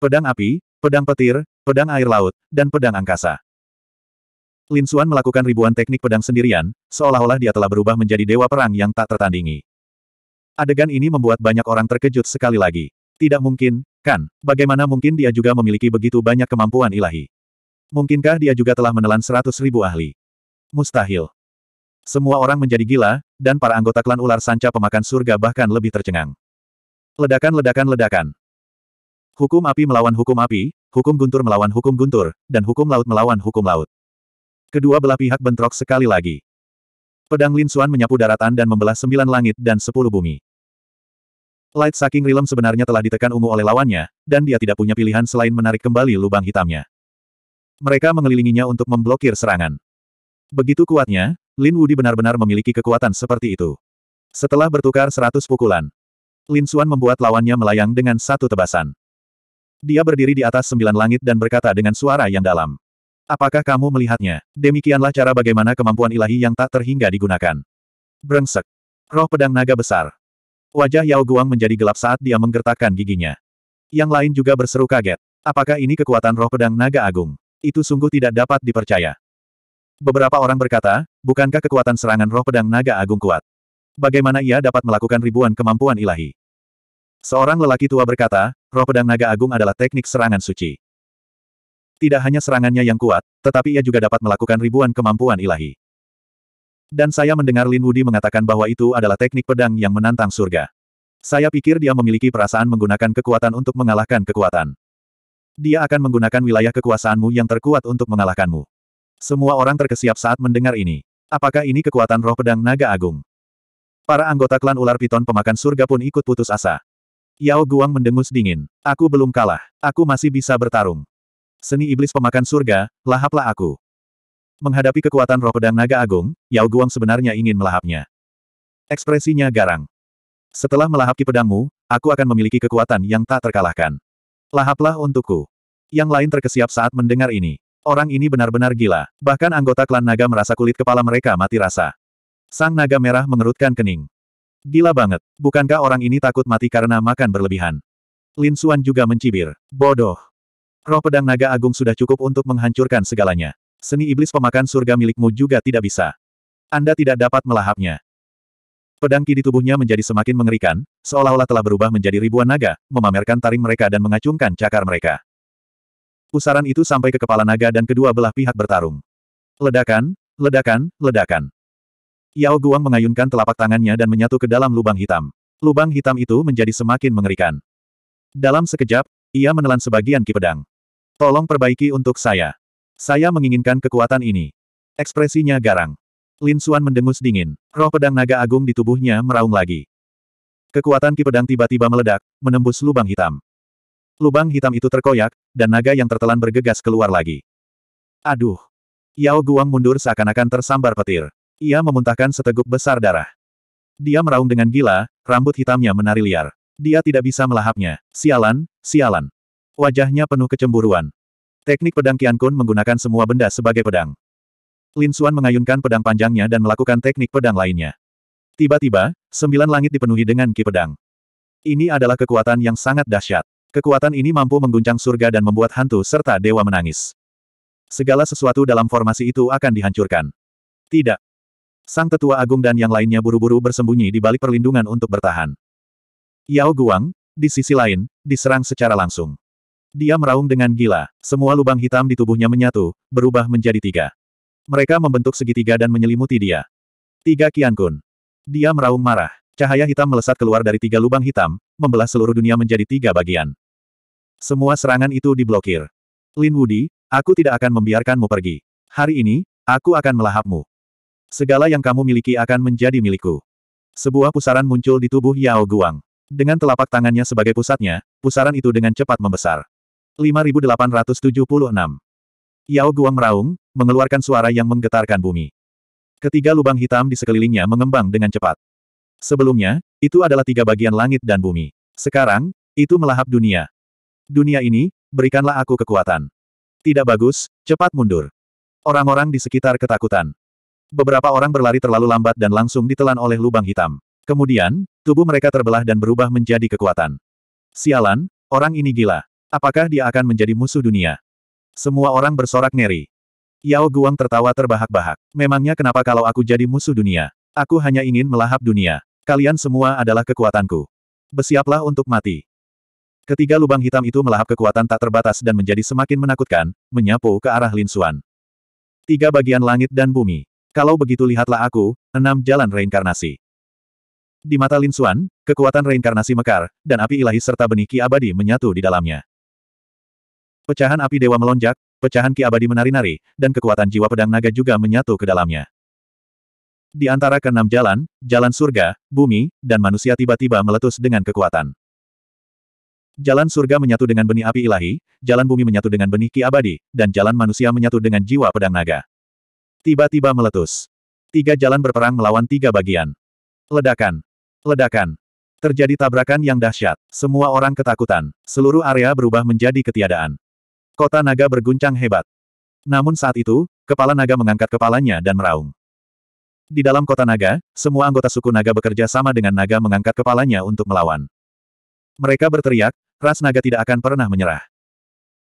Pedang api, pedang petir, pedang air laut, dan pedang angkasa. Lin Xuan melakukan ribuan teknik pedang sendirian, seolah-olah dia telah berubah menjadi dewa perang yang tak tertandingi. Adegan ini membuat banyak orang terkejut sekali lagi. Tidak mungkin, kan? Bagaimana mungkin dia juga memiliki begitu banyak kemampuan ilahi? Mungkinkah dia juga telah menelan seratus ribu ahli? Mustahil. Semua orang menjadi gila, dan para anggota klan ular sanca pemakan surga bahkan lebih tercengang. Ledakan-ledakan-ledakan. Hukum api melawan hukum api, hukum guntur melawan hukum guntur, dan hukum laut melawan hukum laut. Kedua belah pihak bentrok sekali lagi. Pedang Lin Xuan menyapu daratan dan membelah sembilan langit dan sepuluh bumi. Light Saking Rilem sebenarnya telah ditekan ungu oleh lawannya, dan dia tidak punya pilihan selain menarik kembali lubang hitamnya. Mereka mengelilinginya untuk memblokir serangan. Begitu kuatnya, Lin Wudi benar-benar memiliki kekuatan seperti itu. Setelah bertukar seratus pukulan, Lin Xuan membuat lawannya melayang dengan satu tebasan. Dia berdiri di atas sembilan langit dan berkata dengan suara yang dalam. Apakah kamu melihatnya? Demikianlah cara bagaimana kemampuan ilahi yang tak terhingga digunakan. Brengsek. Roh pedang naga besar. Wajah Yao Guang menjadi gelap saat dia menggertakkan giginya. Yang lain juga berseru kaget. Apakah ini kekuatan roh pedang naga agung? itu sungguh tidak dapat dipercaya. Beberapa orang berkata, bukankah kekuatan serangan roh pedang naga agung kuat? Bagaimana ia dapat melakukan ribuan kemampuan ilahi? Seorang lelaki tua berkata, roh pedang naga agung adalah teknik serangan suci. Tidak hanya serangannya yang kuat, tetapi ia juga dapat melakukan ribuan kemampuan ilahi. Dan saya mendengar Lin Wudi mengatakan bahwa itu adalah teknik pedang yang menantang surga. Saya pikir dia memiliki perasaan menggunakan kekuatan untuk mengalahkan kekuatan. Dia akan menggunakan wilayah kekuasaanmu yang terkuat untuk mengalahkanmu. Semua orang terkesiap saat mendengar ini. Apakah ini kekuatan roh pedang naga agung? Para anggota klan ular piton pemakan surga pun ikut putus asa. Yao Guang mendengus dingin. Aku belum kalah. Aku masih bisa bertarung. Seni iblis pemakan surga, lahaplah aku. Menghadapi kekuatan roh pedang naga agung, Yao Guang sebenarnya ingin melahapnya. Ekspresinya garang. Setelah melahap melahapki pedangmu, aku akan memiliki kekuatan yang tak terkalahkan. Lahaplah untukku. Yang lain terkesiap saat mendengar ini. Orang ini benar-benar gila. Bahkan anggota klan naga merasa kulit kepala mereka mati rasa. Sang naga merah mengerutkan kening. Gila banget. Bukankah orang ini takut mati karena makan berlebihan? Lin Suan juga mencibir. Bodoh. Roh pedang naga agung sudah cukup untuk menghancurkan segalanya. Seni iblis pemakan surga milikmu juga tidak bisa. Anda tidak dapat melahapnya. Pedang ki di tubuhnya menjadi semakin mengerikan, seolah-olah telah berubah menjadi ribuan naga, memamerkan taring mereka dan mengacungkan cakar mereka. Pusaran itu sampai ke kepala naga dan kedua belah pihak bertarung. Ledakan, ledakan, ledakan. Yao Guang mengayunkan telapak tangannya dan menyatu ke dalam lubang hitam. Lubang hitam itu menjadi semakin mengerikan. Dalam sekejap, ia menelan sebagian ki pedang. Tolong perbaiki untuk saya. Saya menginginkan kekuatan ini. Ekspresinya garang. Lin Suan mendengus dingin. Roh pedang naga agung di tubuhnya meraung lagi. Kekuatan ki pedang tiba-tiba meledak, menembus lubang hitam. Lubang hitam itu terkoyak, dan naga yang tertelan bergegas keluar lagi. Aduh! Yao Guang mundur seakan-akan tersambar petir. Ia memuntahkan seteguk besar darah. Dia meraung dengan gila, rambut hitamnya menari liar. Dia tidak bisa melahapnya. Sialan, sialan. Wajahnya penuh kecemburuan. Teknik pedang Qian Kun menggunakan semua benda sebagai pedang. Lin Xuan mengayunkan pedang panjangnya dan melakukan teknik pedang lainnya. Tiba-tiba, sembilan langit dipenuhi dengan ki pedang. Ini adalah kekuatan yang sangat dahsyat. Kekuatan ini mampu mengguncang surga dan membuat hantu serta dewa menangis. Segala sesuatu dalam formasi itu akan dihancurkan. Tidak. Sang tetua agung dan yang lainnya buru-buru bersembunyi di balik perlindungan untuk bertahan. Yao Guang, di sisi lain, diserang secara langsung. Dia meraung dengan gila, semua lubang hitam di tubuhnya menyatu, berubah menjadi tiga. Mereka membentuk segitiga dan menyelimuti dia. Tiga Qian Kun. Dia meraung marah. Cahaya hitam melesat keluar dari tiga lubang hitam, membelah seluruh dunia menjadi tiga bagian. Semua serangan itu diblokir. Lin Wudi, aku tidak akan membiarkanmu pergi. Hari ini, aku akan melahapmu. Segala yang kamu miliki akan menjadi milikku. Sebuah pusaran muncul di tubuh Yao Guang. Dengan telapak tangannya sebagai pusatnya, pusaran itu dengan cepat membesar. 5876. Yao Guang meraung, mengeluarkan suara yang menggetarkan bumi. Ketiga lubang hitam di sekelilingnya mengembang dengan cepat. Sebelumnya, itu adalah tiga bagian langit dan bumi. Sekarang, itu melahap dunia. Dunia ini, berikanlah aku kekuatan. Tidak bagus, cepat mundur. Orang-orang di sekitar ketakutan. Beberapa orang berlari terlalu lambat dan langsung ditelan oleh lubang hitam. Kemudian, tubuh mereka terbelah dan berubah menjadi kekuatan. Sialan, orang ini gila. Apakah dia akan menjadi musuh dunia? Semua orang bersorak ngeri. Yao Guang tertawa terbahak-bahak. Memangnya kenapa kalau aku jadi musuh dunia? Aku hanya ingin melahap dunia. Kalian semua adalah kekuatanku. Bersiaplah untuk mati. Ketiga lubang hitam itu melahap kekuatan tak terbatas dan menjadi semakin menakutkan, menyapu ke arah Lin Xuan. Tiga bagian langit dan bumi. Kalau begitu lihatlah aku, enam jalan reinkarnasi. Di mata Lin Xuan, kekuatan reinkarnasi mekar, dan api ilahi serta benih ki abadi menyatu di dalamnya. Pecahan api dewa melonjak, Pecahan ki abadi menari-nari, dan kekuatan jiwa pedang naga juga menyatu ke dalamnya. Di antara keenam jalan, jalan surga, bumi, dan manusia tiba-tiba meletus dengan kekuatan. Jalan surga menyatu dengan benih api ilahi, jalan bumi menyatu dengan benih ki abadi, dan jalan manusia menyatu dengan jiwa pedang naga. Tiba-tiba meletus. Tiga jalan berperang melawan tiga bagian. Ledakan. Ledakan. Terjadi tabrakan yang dahsyat. Semua orang ketakutan. Seluruh area berubah menjadi ketiadaan. Kota naga berguncang hebat. Namun saat itu, kepala naga mengangkat kepalanya dan meraung. Di dalam kota naga, semua anggota suku naga bekerja sama dengan naga mengangkat kepalanya untuk melawan. Mereka berteriak, ras naga tidak akan pernah menyerah.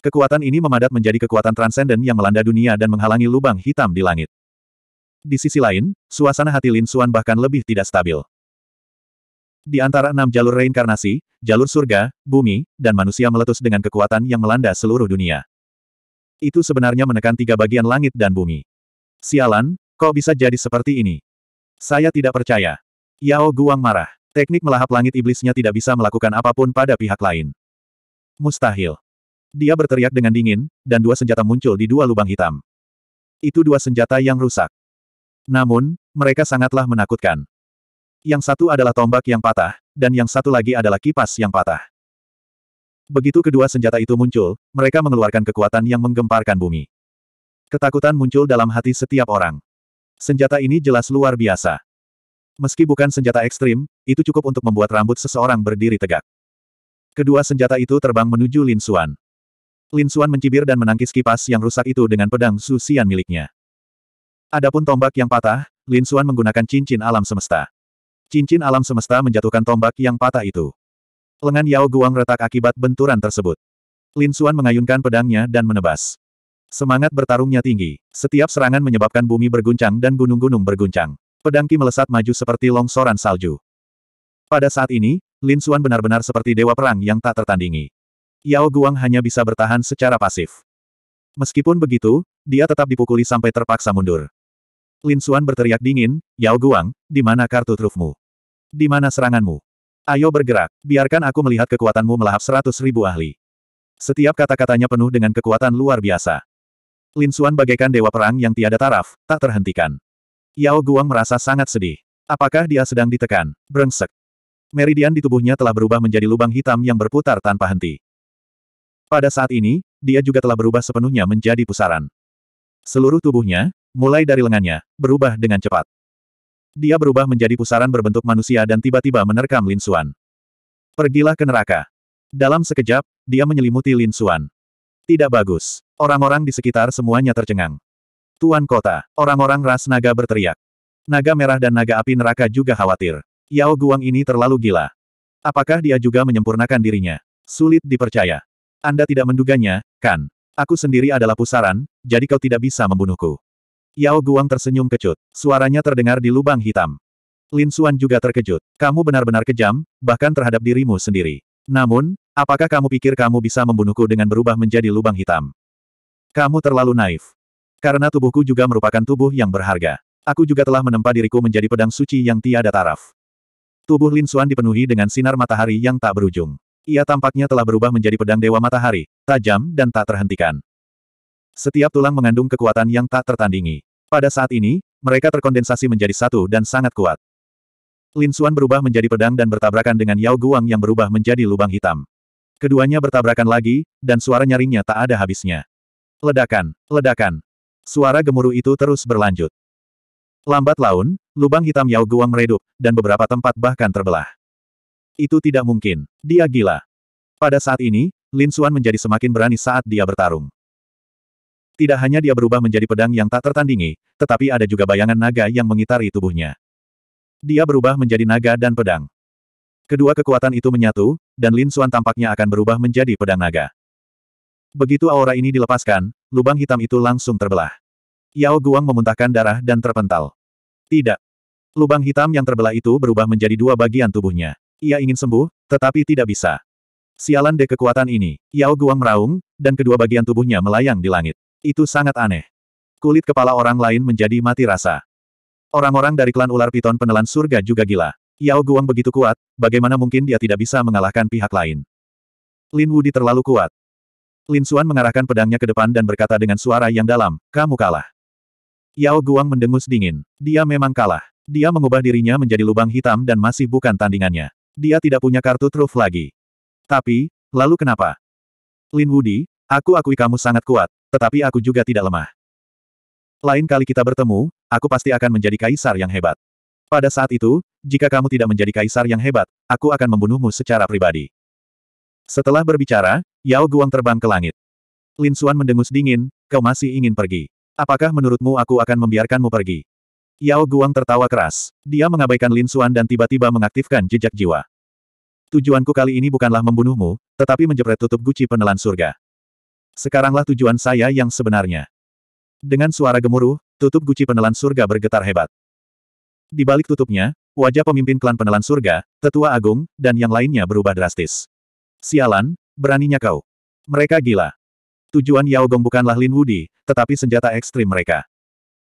Kekuatan ini memadat menjadi kekuatan transenden yang melanda dunia dan menghalangi lubang hitam di langit. Di sisi lain, suasana hati Lin Xuan bahkan lebih tidak stabil. Di antara enam jalur reinkarnasi, jalur surga, bumi, dan manusia meletus dengan kekuatan yang melanda seluruh dunia. Itu sebenarnya menekan tiga bagian langit dan bumi. Sialan, kau bisa jadi seperti ini. Saya tidak percaya. Yao Guang marah. Teknik melahap langit iblisnya tidak bisa melakukan apapun pada pihak lain. Mustahil. Dia berteriak dengan dingin, dan dua senjata muncul di dua lubang hitam. Itu dua senjata yang rusak. Namun, mereka sangatlah menakutkan. Yang satu adalah tombak yang patah, dan yang satu lagi adalah kipas yang patah. Begitu kedua senjata itu muncul, mereka mengeluarkan kekuatan yang menggemparkan bumi. Ketakutan muncul dalam hati setiap orang. Senjata ini jelas luar biasa. Meski bukan senjata ekstrim, itu cukup untuk membuat rambut seseorang berdiri tegak. Kedua senjata itu terbang menuju Lin Xuan. Lin Xuan mencibir dan menangkis kipas yang rusak itu dengan pedang susian miliknya. Adapun tombak yang patah, Lin Xuan menggunakan cincin alam semesta. Cincin alam semesta menjatuhkan tombak yang patah itu. Lengan Yao Guang retak akibat benturan tersebut. Lin Xuan mengayunkan pedangnya dan menebas. Semangat bertarungnya tinggi. Setiap serangan menyebabkan bumi berguncang dan gunung-gunung berguncang. Pedangki melesat maju seperti longsoran salju. Pada saat ini, Lin Xuan benar-benar seperti dewa perang yang tak tertandingi. Yao Guang hanya bisa bertahan secara pasif. Meskipun begitu, dia tetap dipukuli sampai terpaksa mundur. Lin Xuan berteriak dingin, Yao Guang, di mana kartu trufmu? Di mana seranganmu? Ayo bergerak, biarkan aku melihat kekuatanmu melahap seratus ribu ahli. Setiap kata-katanya penuh dengan kekuatan luar biasa. Lin Xuan bagaikan dewa perang yang tiada taraf, tak terhentikan. Yao Guang merasa sangat sedih. Apakah dia sedang ditekan? Brengsek. Meridian di tubuhnya telah berubah menjadi lubang hitam yang berputar tanpa henti. Pada saat ini, dia juga telah berubah sepenuhnya menjadi pusaran. Seluruh tubuhnya, mulai dari lengannya, berubah dengan cepat. Dia berubah menjadi pusaran berbentuk manusia dan tiba-tiba menerkam Lin Suan. Pergilah ke neraka. Dalam sekejap, dia menyelimuti Lin Suan. Tidak bagus. Orang-orang di sekitar semuanya tercengang. Tuan kota, orang-orang ras naga berteriak. Naga merah dan naga api neraka juga khawatir. Yao Guang ini terlalu gila. Apakah dia juga menyempurnakan dirinya? Sulit dipercaya. Anda tidak menduganya, kan? Aku sendiri adalah pusaran, jadi kau tidak bisa membunuhku. Yao Guang tersenyum kecut. Suaranya terdengar di lubang hitam. Lin Xuan juga terkejut. Kamu benar-benar kejam, bahkan terhadap dirimu sendiri. Namun, apakah kamu pikir kamu bisa membunuhku dengan berubah menjadi lubang hitam? Kamu terlalu naif. Karena tubuhku juga merupakan tubuh yang berharga. Aku juga telah menempa diriku menjadi pedang suci yang tiada taraf. Tubuh Lin Xuan dipenuhi dengan sinar matahari yang tak berujung. Ia tampaknya telah berubah menjadi pedang dewa matahari, tajam dan tak terhentikan. Setiap tulang mengandung kekuatan yang tak tertandingi. Pada saat ini, mereka terkondensasi menjadi satu dan sangat kuat. Lin Xuan berubah menjadi pedang dan bertabrakan dengan Yao Guang yang berubah menjadi lubang hitam. Keduanya bertabrakan lagi, dan suara nyaringnya tak ada habisnya. Ledakan, ledakan. Suara gemuruh itu terus berlanjut. Lambat laun, lubang hitam Yao Guang meredup, dan beberapa tempat bahkan terbelah. Itu tidak mungkin. Dia gila. Pada saat ini, Lin Xuan menjadi semakin berani saat dia bertarung. Tidak hanya dia berubah menjadi pedang yang tak tertandingi, tetapi ada juga bayangan naga yang mengitari tubuhnya. Dia berubah menjadi naga dan pedang. Kedua kekuatan itu menyatu, dan Lin Xuan tampaknya akan berubah menjadi pedang naga. Begitu aura ini dilepaskan, lubang hitam itu langsung terbelah. Yao Guang memuntahkan darah dan terpental. Tidak. Lubang hitam yang terbelah itu berubah menjadi dua bagian tubuhnya. Ia ingin sembuh, tetapi tidak bisa. Sialan de kekuatan ini, Yao Guang meraung, dan kedua bagian tubuhnya melayang di langit. Itu sangat aneh. Kulit kepala orang lain menjadi mati rasa. Orang-orang dari klan ular piton penelan surga juga gila. Yao Guang begitu kuat, bagaimana mungkin dia tidak bisa mengalahkan pihak lain? Lin Wudi terlalu kuat. Lin Xuan mengarahkan pedangnya ke depan dan berkata dengan suara yang dalam, kamu kalah. Yao Guang mendengus dingin. Dia memang kalah. Dia mengubah dirinya menjadi lubang hitam dan masih bukan tandingannya. Dia tidak punya kartu truf lagi. Tapi, lalu kenapa? Lin Wudi, aku akui kamu sangat kuat, tetapi aku juga tidak lemah. Lain kali kita bertemu, aku pasti akan menjadi kaisar yang hebat. Pada saat itu, jika kamu tidak menjadi kaisar yang hebat, aku akan membunuhmu secara pribadi. Setelah berbicara, Yao Guang terbang ke langit. Lin Xuan mendengus dingin, kau masih ingin pergi. Apakah menurutmu aku akan membiarkanmu pergi? Yao Guang tertawa keras. Dia mengabaikan Lin Xuan dan tiba-tiba mengaktifkan jejak jiwa. Tujuanku kali ini bukanlah membunuhmu, tetapi menjepret tutup guci penelan surga. Sekaranglah tujuan saya yang sebenarnya. Dengan suara gemuruh, tutup guci penelan surga bergetar hebat. Di balik tutupnya, wajah pemimpin klan penelan surga, tetua agung, dan yang lainnya berubah drastis. Sialan, beraninya kau. Mereka gila. Tujuan Yao Gong bukanlah Lin Wudi, tetapi senjata ekstrim mereka.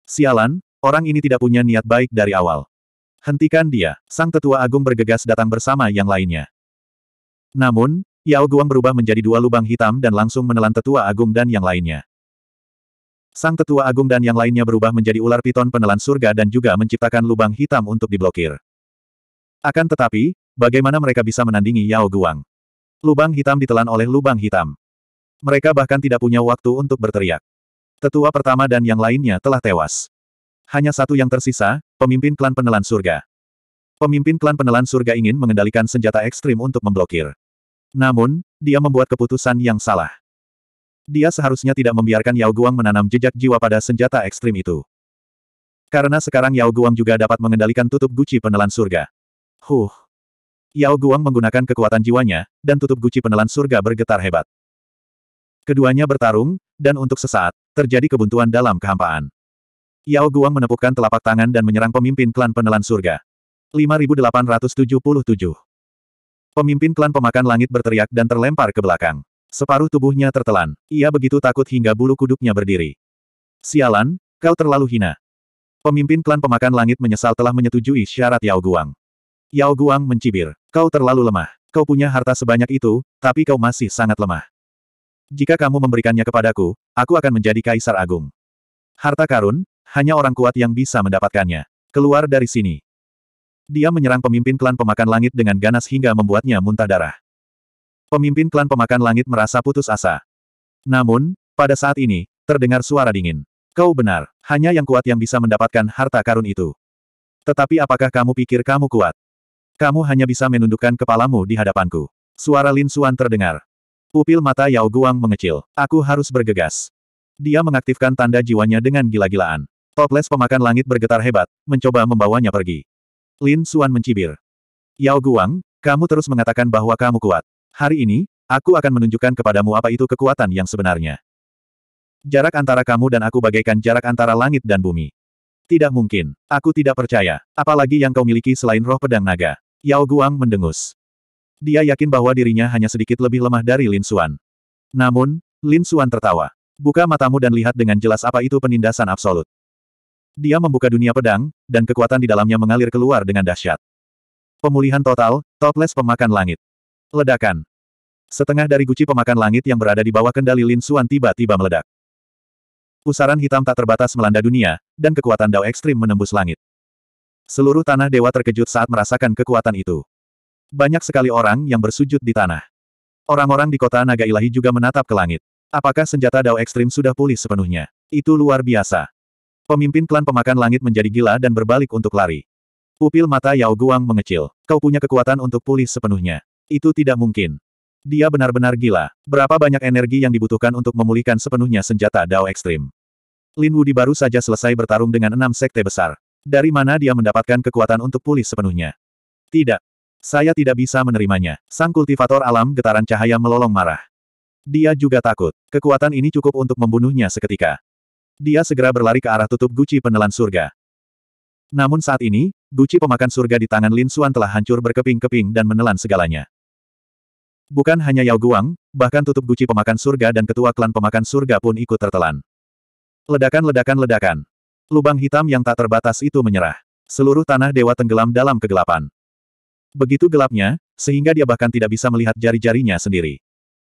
Sialan, orang ini tidak punya niat baik dari awal. Hentikan dia, sang tetua agung bergegas datang bersama yang lainnya. Namun, Yao Guang berubah menjadi dua lubang hitam dan langsung menelan tetua agung dan yang lainnya. Sang tetua agung dan yang lainnya berubah menjadi ular piton penelan surga dan juga menciptakan lubang hitam untuk diblokir. Akan tetapi, bagaimana mereka bisa menandingi Yao Guang? Lubang hitam ditelan oleh lubang hitam. Mereka bahkan tidak punya waktu untuk berteriak. Tetua pertama dan yang lainnya telah tewas. Hanya satu yang tersisa, pemimpin klan penelan surga. Pemimpin klan penelan surga ingin mengendalikan senjata ekstrim untuk memblokir. Namun, dia membuat keputusan yang salah. Dia seharusnya tidak membiarkan Yao Guang menanam jejak jiwa pada senjata ekstrim itu. Karena sekarang Yao Guang juga dapat mengendalikan tutup guci penelan surga. Huh. Yao Guang menggunakan kekuatan jiwanya, dan tutup guci penelan surga bergetar hebat. Keduanya bertarung, dan untuk sesaat, terjadi kebuntuan dalam kehampaan. Yao Guang menepukkan telapak tangan dan menyerang pemimpin klan penelan surga. 5877 Pemimpin klan pemakan langit berteriak dan terlempar ke belakang. Separuh tubuhnya tertelan. Ia begitu takut hingga bulu kuduknya berdiri. Sialan, kau terlalu hina. Pemimpin klan pemakan langit menyesal telah menyetujui syarat Yao Guang. Yao Guang mencibir. Kau terlalu lemah. Kau punya harta sebanyak itu, tapi kau masih sangat lemah. Jika kamu memberikannya kepadaku, aku akan menjadi kaisar agung. Harta karun, hanya orang kuat yang bisa mendapatkannya. Keluar dari sini. Dia menyerang pemimpin klan pemakan langit dengan ganas hingga membuatnya muntah darah. Pemimpin klan pemakan langit merasa putus asa. Namun, pada saat ini, terdengar suara dingin. Kau benar, hanya yang kuat yang bisa mendapatkan harta karun itu. Tetapi apakah kamu pikir kamu kuat? Kamu hanya bisa menundukkan kepalamu di hadapanku. Suara Lin Suan terdengar. Pupil mata Yao Guang mengecil. Aku harus bergegas. Dia mengaktifkan tanda jiwanya dengan gila-gilaan. Toples pemakan langit bergetar hebat, mencoba membawanya pergi. Lin Suan mencibir. Yao Guang, kamu terus mengatakan bahwa kamu kuat. Hari ini, aku akan menunjukkan kepadamu apa itu kekuatan yang sebenarnya. Jarak antara kamu dan aku bagaikan jarak antara langit dan bumi. Tidak mungkin. Aku tidak percaya. Apalagi yang kau miliki selain roh pedang naga. Yao Guang mendengus. Dia yakin bahwa dirinya hanya sedikit lebih lemah dari Lin Suan. Namun, Lin Suan tertawa. Buka matamu dan lihat dengan jelas apa itu penindasan absolut. Dia membuka dunia pedang, dan kekuatan di dalamnya mengalir keluar dengan dahsyat. Pemulihan total, Topless pemakan langit. Ledakan. Setengah dari guci pemakan langit yang berada di bawah kendali Lin Xuan tiba-tiba meledak. Pusaran hitam tak terbatas melanda dunia, dan kekuatan dao ekstrim menembus langit. Seluruh tanah dewa terkejut saat merasakan kekuatan itu. Banyak sekali orang yang bersujud di tanah. Orang-orang di kota naga ilahi juga menatap ke langit. Apakah senjata dao ekstrim sudah pulih sepenuhnya? Itu luar biasa. Pemimpin klan pemakan langit menjadi gila dan berbalik untuk lari. Pupil mata Yao Guang mengecil. Kau punya kekuatan untuk pulih sepenuhnya. Itu tidak mungkin. Dia benar-benar gila. Berapa banyak energi yang dibutuhkan untuk memulihkan sepenuhnya senjata Dao Ekstrim. Lin Wudi baru saja selesai bertarung dengan enam sekte besar. Dari mana dia mendapatkan kekuatan untuk pulih sepenuhnya? Tidak. Saya tidak bisa menerimanya. Sang kultivator alam getaran cahaya melolong marah. Dia juga takut. Kekuatan ini cukup untuk membunuhnya seketika. Dia segera berlari ke arah tutup guci penelan surga. Namun saat ini, guci pemakan surga di tangan Lin Xuan telah hancur berkeping-keping dan menelan segalanya. Bukan hanya Yao Guang, bahkan tutup guci pemakan surga dan ketua klan pemakan surga pun ikut tertelan. Ledakan-ledakan-ledakan. Lubang hitam yang tak terbatas itu menyerah. Seluruh tanah dewa tenggelam dalam kegelapan. Begitu gelapnya, sehingga dia bahkan tidak bisa melihat jari-jarinya sendiri.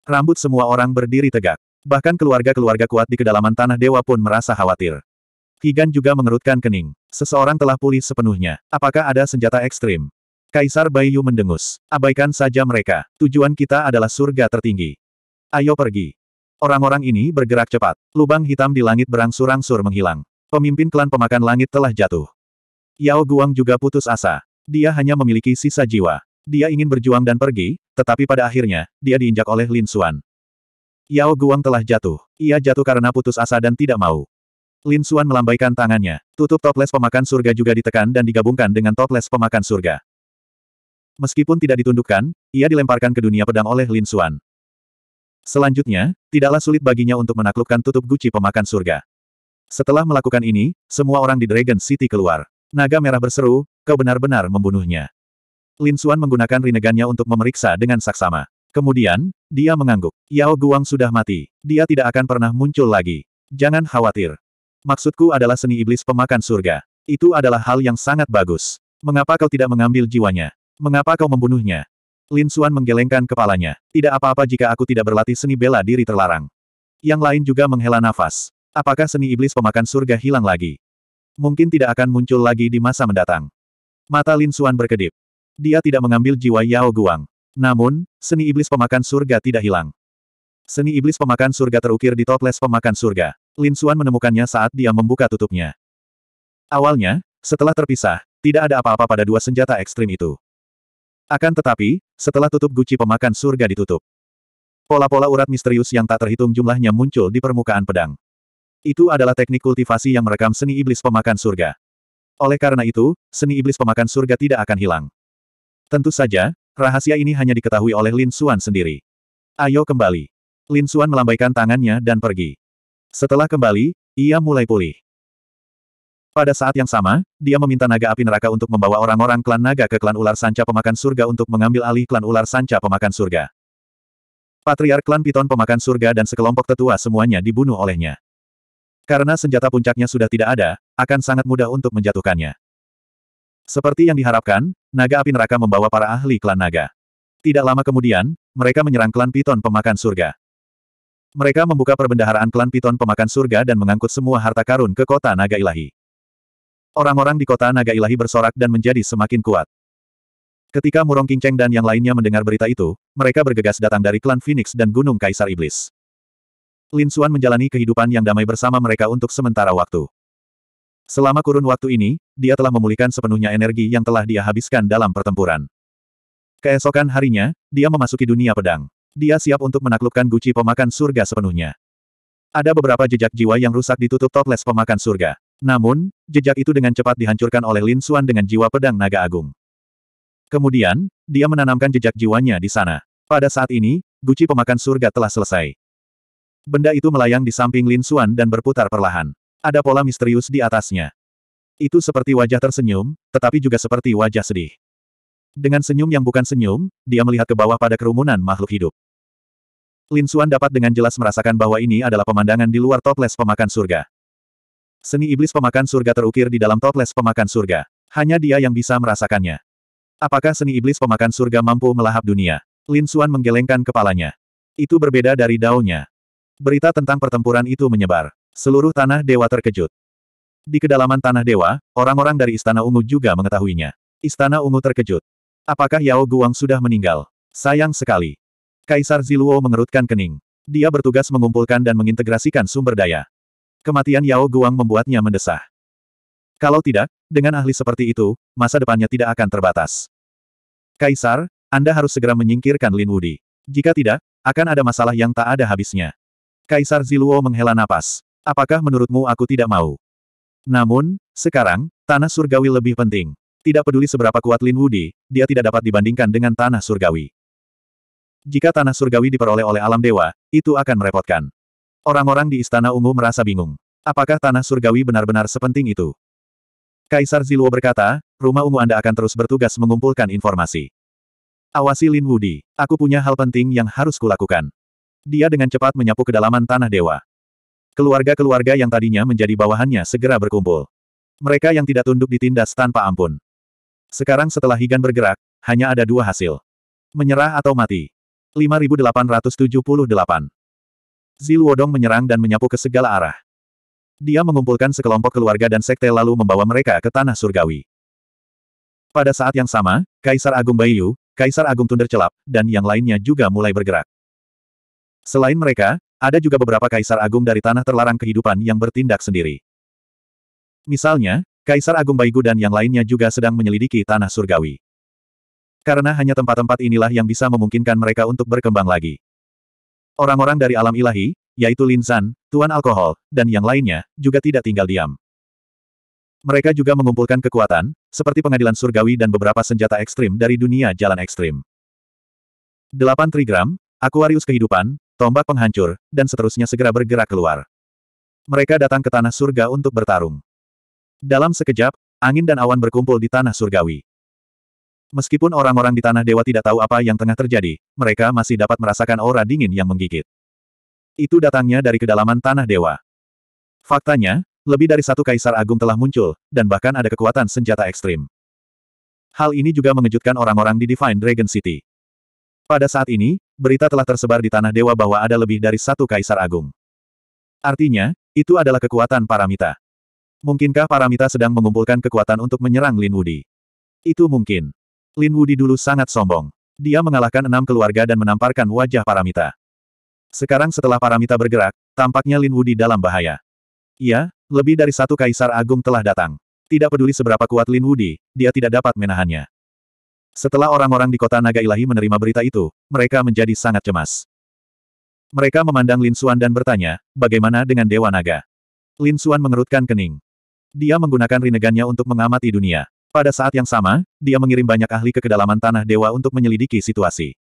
Rambut semua orang berdiri tegak. Bahkan keluarga-keluarga kuat di kedalaman tanah dewa pun merasa khawatir. Higan juga mengerutkan kening. Seseorang telah pulih sepenuhnya. Apakah ada senjata ekstrim? Kaisar Baiyu mendengus. Abaikan saja mereka. Tujuan kita adalah surga tertinggi. Ayo pergi. Orang-orang ini bergerak cepat. Lubang hitam di langit berangsur-angsur menghilang. Pemimpin klan pemakan langit telah jatuh. Yao Guang juga putus asa. Dia hanya memiliki sisa jiwa. Dia ingin berjuang dan pergi, tetapi pada akhirnya, dia diinjak oleh Lin Xuan. Yao Guang telah jatuh. Ia jatuh karena putus asa dan tidak mau. Lin Xuan melambaikan tangannya. Tutup toples pemakan surga juga ditekan dan digabungkan dengan toples pemakan surga. Meskipun tidak ditundukkan, ia dilemparkan ke dunia pedang oleh Lin Xuan. Selanjutnya, tidaklah sulit baginya untuk menaklukkan tutup guci pemakan surga. Setelah melakukan ini, semua orang di Dragon City keluar. Naga merah berseru, kau benar-benar membunuhnya. Lin Xuan menggunakan rinegannya untuk memeriksa dengan saksama. Kemudian, dia mengangguk. Yao Guang sudah mati. Dia tidak akan pernah muncul lagi. Jangan khawatir. Maksudku adalah seni iblis pemakan surga. Itu adalah hal yang sangat bagus. Mengapa kau tidak mengambil jiwanya? Mengapa kau membunuhnya? Lin Xuan menggelengkan kepalanya. Tidak apa-apa jika aku tidak berlatih seni bela diri terlarang. Yang lain juga menghela nafas. Apakah seni iblis pemakan surga hilang lagi? Mungkin tidak akan muncul lagi di masa mendatang. Mata Lin Xuan berkedip. Dia tidak mengambil jiwa Yao Guang. Namun, seni iblis pemakan surga tidak hilang. Seni iblis pemakan surga terukir di toples pemakan surga. Lin Xuan menemukannya saat dia membuka tutupnya. Awalnya, setelah terpisah, tidak ada apa-apa pada dua senjata ekstrim itu. Akan tetapi, setelah tutup guci pemakan surga ditutup. Pola-pola urat misterius yang tak terhitung jumlahnya muncul di permukaan pedang. Itu adalah teknik kultivasi yang merekam seni iblis pemakan surga. Oleh karena itu, seni iblis pemakan surga tidak akan hilang. Tentu saja, Rahasia ini hanya diketahui oleh Lin Xuan sendiri. Ayo kembali. Lin Xuan melambaikan tangannya dan pergi. Setelah kembali, ia mulai pulih. Pada saat yang sama, dia meminta naga api neraka untuk membawa orang-orang klan naga ke klan ular sanca pemakan surga untuk mengambil alih klan ular sanca pemakan surga. Patriark klan Piton pemakan surga dan sekelompok tetua semuanya dibunuh olehnya. Karena senjata puncaknya sudah tidak ada, akan sangat mudah untuk menjatuhkannya. Seperti yang diharapkan, naga api neraka membawa para ahli klan naga. Tidak lama kemudian, mereka menyerang klan Piton Pemakan Surga. Mereka membuka perbendaharaan klan Piton Pemakan Surga dan mengangkut semua harta karun ke kota Naga Ilahi. Orang-orang di kota Naga Ilahi bersorak dan menjadi semakin kuat. Ketika Murong Kingceng dan yang lainnya mendengar berita itu, mereka bergegas datang dari klan Phoenix dan Gunung Kaisar Iblis. Lin Xuan menjalani kehidupan yang damai bersama mereka untuk sementara waktu. Selama kurun waktu ini, dia telah memulihkan sepenuhnya energi yang telah dia habiskan dalam pertempuran. Keesokan harinya, dia memasuki dunia pedang. Dia siap untuk menaklukkan guci pemakan surga sepenuhnya. Ada beberapa jejak jiwa yang rusak ditutup toples pemakan surga. Namun, jejak itu dengan cepat dihancurkan oleh Lin Xuan dengan jiwa pedang naga agung. Kemudian, dia menanamkan jejak jiwanya di sana. Pada saat ini, guci pemakan surga telah selesai. Benda itu melayang di samping Lin Xuan dan berputar perlahan. Ada pola misterius di atasnya. Itu seperti wajah tersenyum, tetapi juga seperti wajah sedih. Dengan senyum yang bukan senyum, dia melihat ke bawah pada kerumunan makhluk hidup. Lin Xuan dapat dengan jelas merasakan bahwa ini adalah pemandangan di luar toples pemakan surga. Seni iblis pemakan surga terukir di dalam toples pemakan surga. Hanya dia yang bisa merasakannya. Apakah seni iblis pemakan surga mampu melahap dunia? Lin Xuan menggelengkan kepalanya. Itu berbeda dari daunnya. Berita tentang pertempuran itu menyebar. Seluruh tanah dewa terkejut. Di kedalaman Tanah Dewa, orang-orang dari Istana Ungu juga mengetahuinya. Istana Ungu terkejut. Apakah Yao Guang sudah meninggal? Sayang sekali. Kaisar Ziluo mengerutkan kening. Dia bertugas mengumpulkan dan mengintegrasikan sumber daya. Kematian Yao Guang membuatnya mendesah. Kalau tidak, dengan ahli seperti itu, masa depannya tidak akan terbatas. Kaisar, Anda harus segera menyingkirkan Lin Wudi. Jika tidak, akan ada masalah yang tak ada habisnya. Kaisar Ziluo menghela napas. Apakah menurutmu aku tidak mau? Namun, sekarang, tanah surgawi lebih penting. Tidak peduli seberapa kuat Lin Wudi, dia tidak dapat dibandingkan dengan tanah surgawi. Jika tanah surgawi diperoleh oleh alam dewa, itu akan merepotkan. Orang-orang di Istana Ungu merasa bingung. Apakah tanah surgawi benar-benar sepenting itu? Kaisar Ziluo berkata, rumah ungu Anda akan terus bertugas mengumpulkan informasi. Awasi Lin Wudi, aku punya hal penting yang harus kulakukan. Dia dengan cepat menyapu kedalaman tanah dewa. Keluarga-keluarga yang tadinya menjadi bawahannya segera berkumpul. Mereka yang tidak tunduk ditindas tanpa ampun. Sekarang setelah Higan bergerak, hanya ada dua hasil. Menyerah atau mati. 5878. Zilwodong menyerang dan menyapu ke segala arah. Dia mengumpulkan sekelompok keluarga dan sekte lalu membawa mereka ke tanah surgawi. Pada saat yang sama, Kaisar Agung Bayu, Kaisar Agung Tundercelap, dan yang lainnya juga mulai bergerak. Selain mereka, ada juga beberapa kaisar agung dari tanah terlarang kehidupan yang bertindak sendiri. Misalnya, Kaisar Agung Baigu dan yang lainnya juga sedang menyelidiki tanah surgawi. Karena hanya tempat-tempat inilah yang bisa memungkinkan mereka untuk berkembang lagi. Orang-orang dari alam ilahi, yaitu Linsan, Tuan Alkohol, dan yang lainnya, juga tidak tinggal diam. Mereka juga mengumpulkan kekuatan, seperti pengadilan surgawi dan beberapa senjata ekstrim dari dunia jalan ekstrim. 8 Trigram, Aquarius Kehidupan, tombak penghancur, dan seterusnya segera bergerak keluar. Mereka datang ke tanah surga untuk bertarung. Dalam sekejap, angin dan awan berkumpul di tanah surgawi. Meskipun orang-orang di tanah dewa tidak tahu apa yang tengah terjadi, mereka masih dapat merasakan aura dingin yang menggigit. Itu datangnya dari kedalaman tanah dewa. Faktanya, lebih dari satu kaisar agung telah muncul, dan bahkan ada kekuatan senjata ekstrim. Hal ini juga mengejutkan orang-orang di Divine Dragon City. Pada saat ini, berita telah tersebar di tanah dewa bahwa ada lebih dari satu kaisar agung. Artinya, itu adalah kekuatan Paramita. Mungkinkah Paramita sedang mengumpulkan kekuatan untuk menyerang Lin Wudi? Itu mungkin. Lin Wudi dulu sangat sombong. Dia mengalahkan enam keluarga dan menamparkan wajah Paramita. Sekarang setelah Paramita bergerak, tampaknya Lin Wudi dalam bahaya. Iya, lebih dari satu kaisar agung telah datang. Tidak peduli seberapa kuat Lin Wudi, dia tidak dapat menahannya. Setelah orang-orang di kota naga ilahi menerima berita itu, mereka menjadi sangat cemas. Mereka memandang Lin Xuan dan bertanya, bagaimana dengan Dewa Naga? Lin Xuan mengerutkan kening. Dia menggunakan rinegannya untuk mengamati dunia. Pada saat yang sama, dia mengirim banyak ahli ke kedalaman tanah dewa untuk menyelidiki situasi.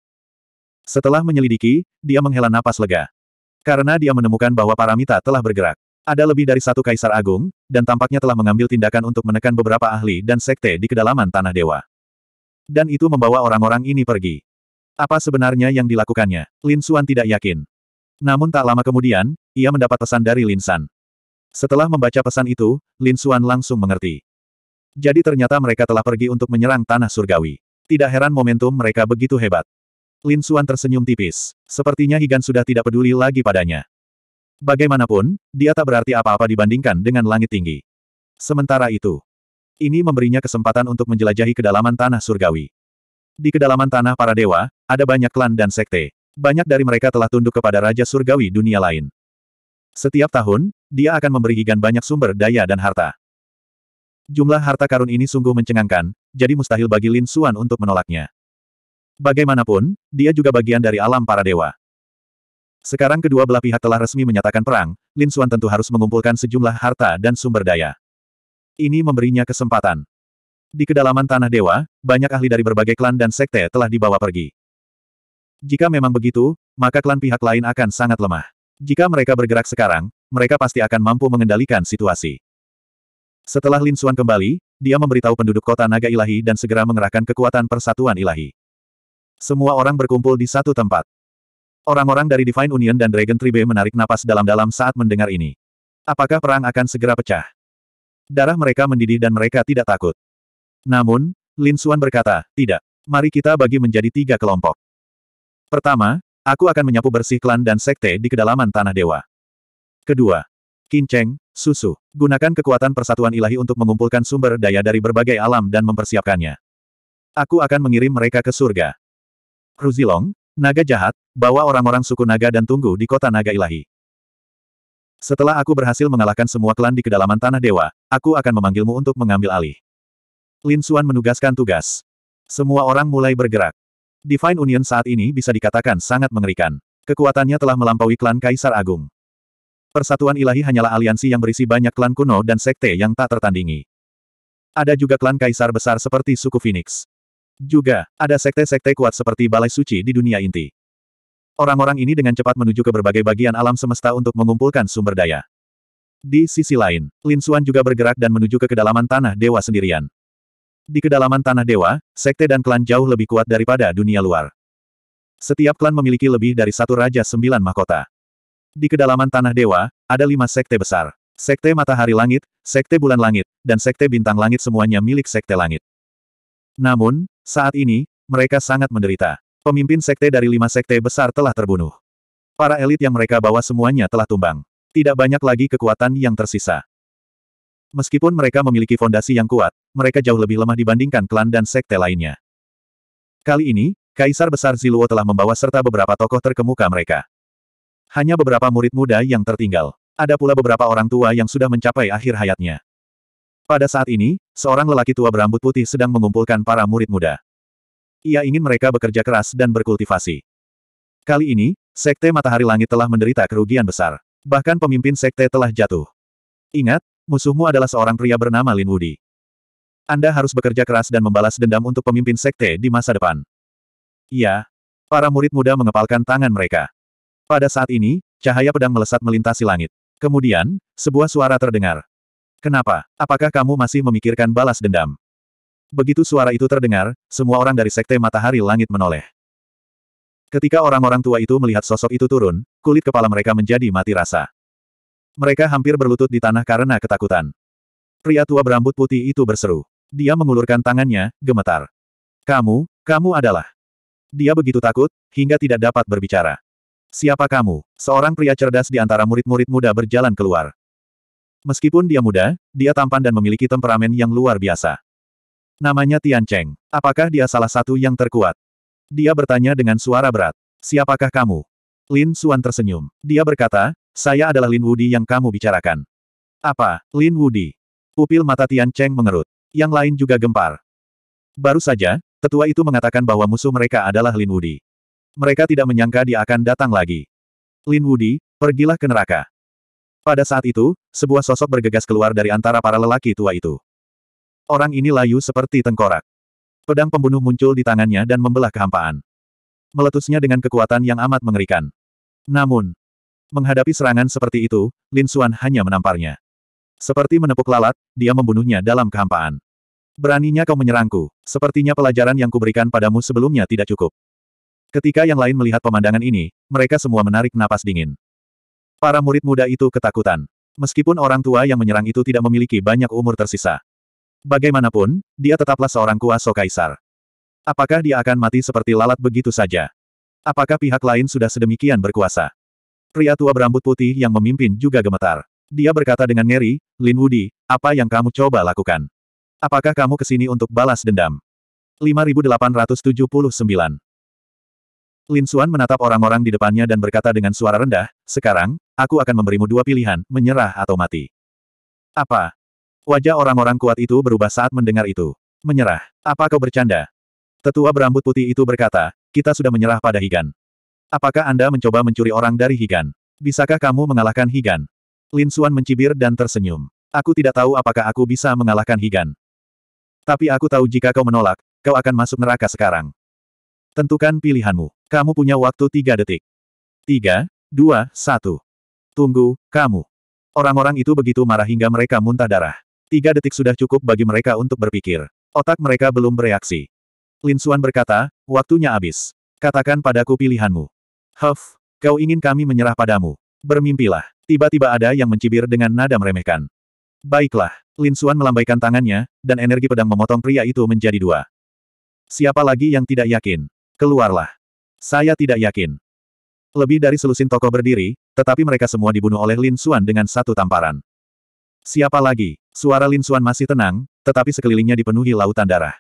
Setelah menyelidiki, dia menghela napas lega. Karena dia menemukan bahwa Paramita telah bergerak. Ada lebih dari satu kaisar agung, dan tampaknya telah mengambil tindakan untuk menekan beberapa ahli dan sekte di kedalaman tanah dewa. Dan itu membawa orang-orang ini pergi. Apa sebenarnya yang dilakukannya? Lin Xuan tidak yakin. Namun tak lama kemudian, ia mendapat pesan dari Lin San. Setelah membaca pesan itu, Lin Xuan langsung mengerti. Jadi ternyata mereka telah pergi untuk menyerang tanah surgawi. Tidak heran momentum mereka begitu hebat. Lin Xuan tersenyum tipis. Sepertinya Higan sudah tidak peduli lagi padanya. Bagaimanapun, dia tak berarti apa-apa dibandingkan dengan langit tinggi. Sementara itu, ini memberinya kesempatan untuk menjelajahi kedalaman tanah surgawi. Di kedalaman tanah para dewa, ada banyak klan dan sekte. Banyak dari mereka telah tunduk kepada raja surgawi dunia lain. Setiap tahun, dia akan memberi Higan banyak sumber daya dan harta. Jumlah harta karun ini sungguh mencengangkan, jadi mustahil bagi Lin Suan untuk menolaknya. Bagaimanapun, dia juga bagian dari alam para dewa. Sekarang kedua belah pihak telah resmi menyatakan perang, Lin Suan tentu harus mengumpulkan sejumlah harta dan sumber daya. Ini memberinya kesempatan. Di kedalaman Tanah Dewa, banyak ahli dari berbagai klan dan sekte telah dibawa pergi. Jika memang begitu, maka klan pihak lain akan sangat lemah. Jika mereka bergerak sekarang, mereka pasti akan mampu mengendalikan situasi. Setelah Lin Xuan kembali, dia memberitahu penduduk kota naga ilahi dan segera mengerahkan kekuatan persatuan ilahi. Semua orang berkumpul di satu tempat. Orang-orang dari Divine Union dan Dragon Tribe menarik napas dalam-dalam saat mendengar ini. Apakah perang akan segera pecah? Darah mereka mendidih dan mereka tidak takut. Namun, Lin Xuan berkata, tidak. Mari kita bagi menjadi tiga kelompok. Pertama, aku akan menyapu bersih klan dan sekte di kedalaman Tanah Dewa. Kedua, kinceng, susu. Gunakan kekuatan persatuan ilahi untuk mengumpulkan sumber daya dari berbagai alam dan mempersiapkannya. Aku akan mengirim mereka ke surga. Ruzilong, naga jahat, bawa orang-orang suku naga dan tunggu di kota naga ilahi. Setelah aku berhasil mengalahkan semua klan di kedalaman Tanah Dewa, aku akan memanggilmu untuk mengambil alih. Lin Xuan menugaskan tugas. Semua orang mulai bergerak. Divine Union saat ini bisa dikatakan sangat mengerikan. Kekuatannya telah melampaui klan Kaisar Agung. Persatuan ilahi hanyalah aliansi yang berisi banyak klan kuno dan sekte yang tak tertandingi. Ada juga klan kaisar besar seperti suku Phoenix. Juga, ada sekte-sekte kuat seperti Balai Suci di dunia inti. Orang-orang ini dengan cepat menuju ke berbagai bagian alam semesta untuk mengumpulkan sumber daya. Di sisi lain, Lin Xuan juga bergerak dan menuju ke kedalaman tanah dewa sendirian. Di kedalaman tanah dewa, sekte dan klan jauh lebih kuat daripada dunia luar. Setiap klan memiliki lebih dari satu raja sembilan mahkota. Di kedalaman tanah dewa, ada lima sekte besar. Sekte Matahari Langit, Sekte Bulan Langit, dan Sekte Bintang Langit semuanya milik Sekte Langit. Namun, saat ini, mereka sangat menderita. Pemimpin sekte dari lima sekte besar telah terbunuh. Para elit yang mereka bawa semuanya telah tumbang. Tidak banyak lagi kekuatan yang tersisa. Meskipun mereka memiliki fondasi yang kuat, mereka jauh lebih lemah dibandingkan klan dan sekte lainnya. Kali ini, Kaisar Besar Ziluo telah membawa serta beberapa tokoh terkemuka mereka. Hanya beberapa murid muda yang tertinggal. Ada pula beberapa orang tua yang sudah mencapai akhir hayatnya. Pada saat ini, seorang lelaki tua berambut putih sedang mengumpulkan para murid muda. Ia ingin mereka bekerja keras dan berkultivasi. Kali ini, Sekte Matahari Langit telah menderita kerugian besar. Bahkan pemimpin Sekte telah jatuh. Ingat, musuhmu adalah seorang pria bernama Lin Wudi. Anda harus bekerja keras dan membalas dendam untuk pemimpin Sekte di masa depan. Ya. Para murid muda mengepalkan tangan mereka. Pada saat ini, cahaya pedang melesat melintasi langit. Kemudian, sebuah suara terdengar. Kenapa? Apakah kamu masih memikirkan balas dendam? Begitu suara itu terdengar, semua orang dari Sekte Matahari Langit menoleh. Ketika orang-orang tua itu melihat sosok itu turun, kulit kepala mereka menjadi mati rasa. Mereka hampir berlutut di tanah karena ketakutan. Pria tua berambut putih itu berseru. Dia mengulurkan tangannya, gemetar. Kamu, kamu adalah. Dia begitu takut, hingga tidak dapat berbicara. Siapa kamu? Seorang pria cerdas di antara murid-murid muda berjalan keluar. Meskipun dia muda, dia tampan dan memiliki temperamen yang luar biasa. Namanya Tian Cheng. Apakah dia salah satu yang terkuat? Dia bertanya dengan suara berat. Siapakah kamu? Lin Xuan tersenyum. Dia berkata, saya adalah Lin Wudi yang kamu bicarakan. Apa, Lin Wudi? Pupil mata Tian Cheng mengerut. Yang lain juga gempar. Baru saja, tetua itu mengatakan bahwa musuh mereka adalah Lin Wudi. Mereka tidak menyangka dia akan datang lagi. Lin Wudi, pergilah ke neraka. Pada saat itu, sebuah sosok bergegas keluar dari antara para lelaki tua itu. Orang ini layu seperti tengkorak. Pedang pembunuh muncul di tangannya dan membelah kehampaan. Meletusnya dengan kekuatan yang amat mengerikan. Namun, menghadapi serangan seperti itu, Lin Xuan hanya menamparnya. Seperti menepuk lalat, dia membunuhnya dalam kehampaan. Beraninya kau menyerangku, sepertinya pelajaran yang kuberikan padamu sebelumnya tidak cukup. Ketika yang lain melihat pemandangan ini, mereka semua menarik napas dingin. Para murid muda itu ketakutan. Meskipun orang tua yang menyerang itu tidak memiliki banyak umur tersisa. Bagaimanapun, dia tetaplah seorang kuasa kaisar. Apakah dia akan mati seperti lalat begitu saja? Apakah pihak lain sudah sedemikian berkuasa? Pria tua berambut putih yang memimpin juga gemetar. Dia berkata dengan ngeri, Lin Wudi, apa yang kamu coba lakukan? Apakah kamu kesini untuk balas dendam? 5879 Lin Xuan menatap orang-orang di depannya dan berkata dengan suara rendah, sekarang, aku akan memberimu dua pilihan, menyerah atau mati. Apa? Wajah orang-orang kuat itu berubah saat mendengar itu. Menyerah. Apa kau bercanda? Tetua berambut putih itu berkata, kita sudah menyerah pada Higan. Apakah Anda mencoba mencuri orang dari Higan? Bisakah kamu mengalahkan Higan? Lin Suan mencibir dan tersenyum. Aku tidak tahu apakah aku bisa mengalahkan Higan. Tapi aku tahu jika kau menolak, kau akan masuk neraka sekarang. Tentukan pilihanmu. Kamu punya waktu tiga detik. Tiga, dua, satu. Tunggu, kamu. Orang-orang itu begitu marah hingga mereka muntah darah. Tiga detik sudah cukup bagi mereka untuk berpikir. Otak mereka belum bereaksi. Lin Suan berkata, waktunya habis. Katakan padaku pilihanmu. Huff, kau ingin kami menyerah padamu. Bermimpilah. Tiba-tiba ada yang mencibir dengan nada meremehkan. Baiklah, Lin Suan melambaikan tangannya, dan energi pedang memotong pria itu menjadi dua. Siapa lagi yang tidak yakin? Keluarlah. Saya tidak yakin. Lebih dari selusin tokoh berdiri, tetapi mereka semua dibunuh oleh Lin Suan dengan satu tamparan. Siapa lagi? Suara Lin Xuan masih tenang, tetapi sekelilingnya dipenuhi lautan darah.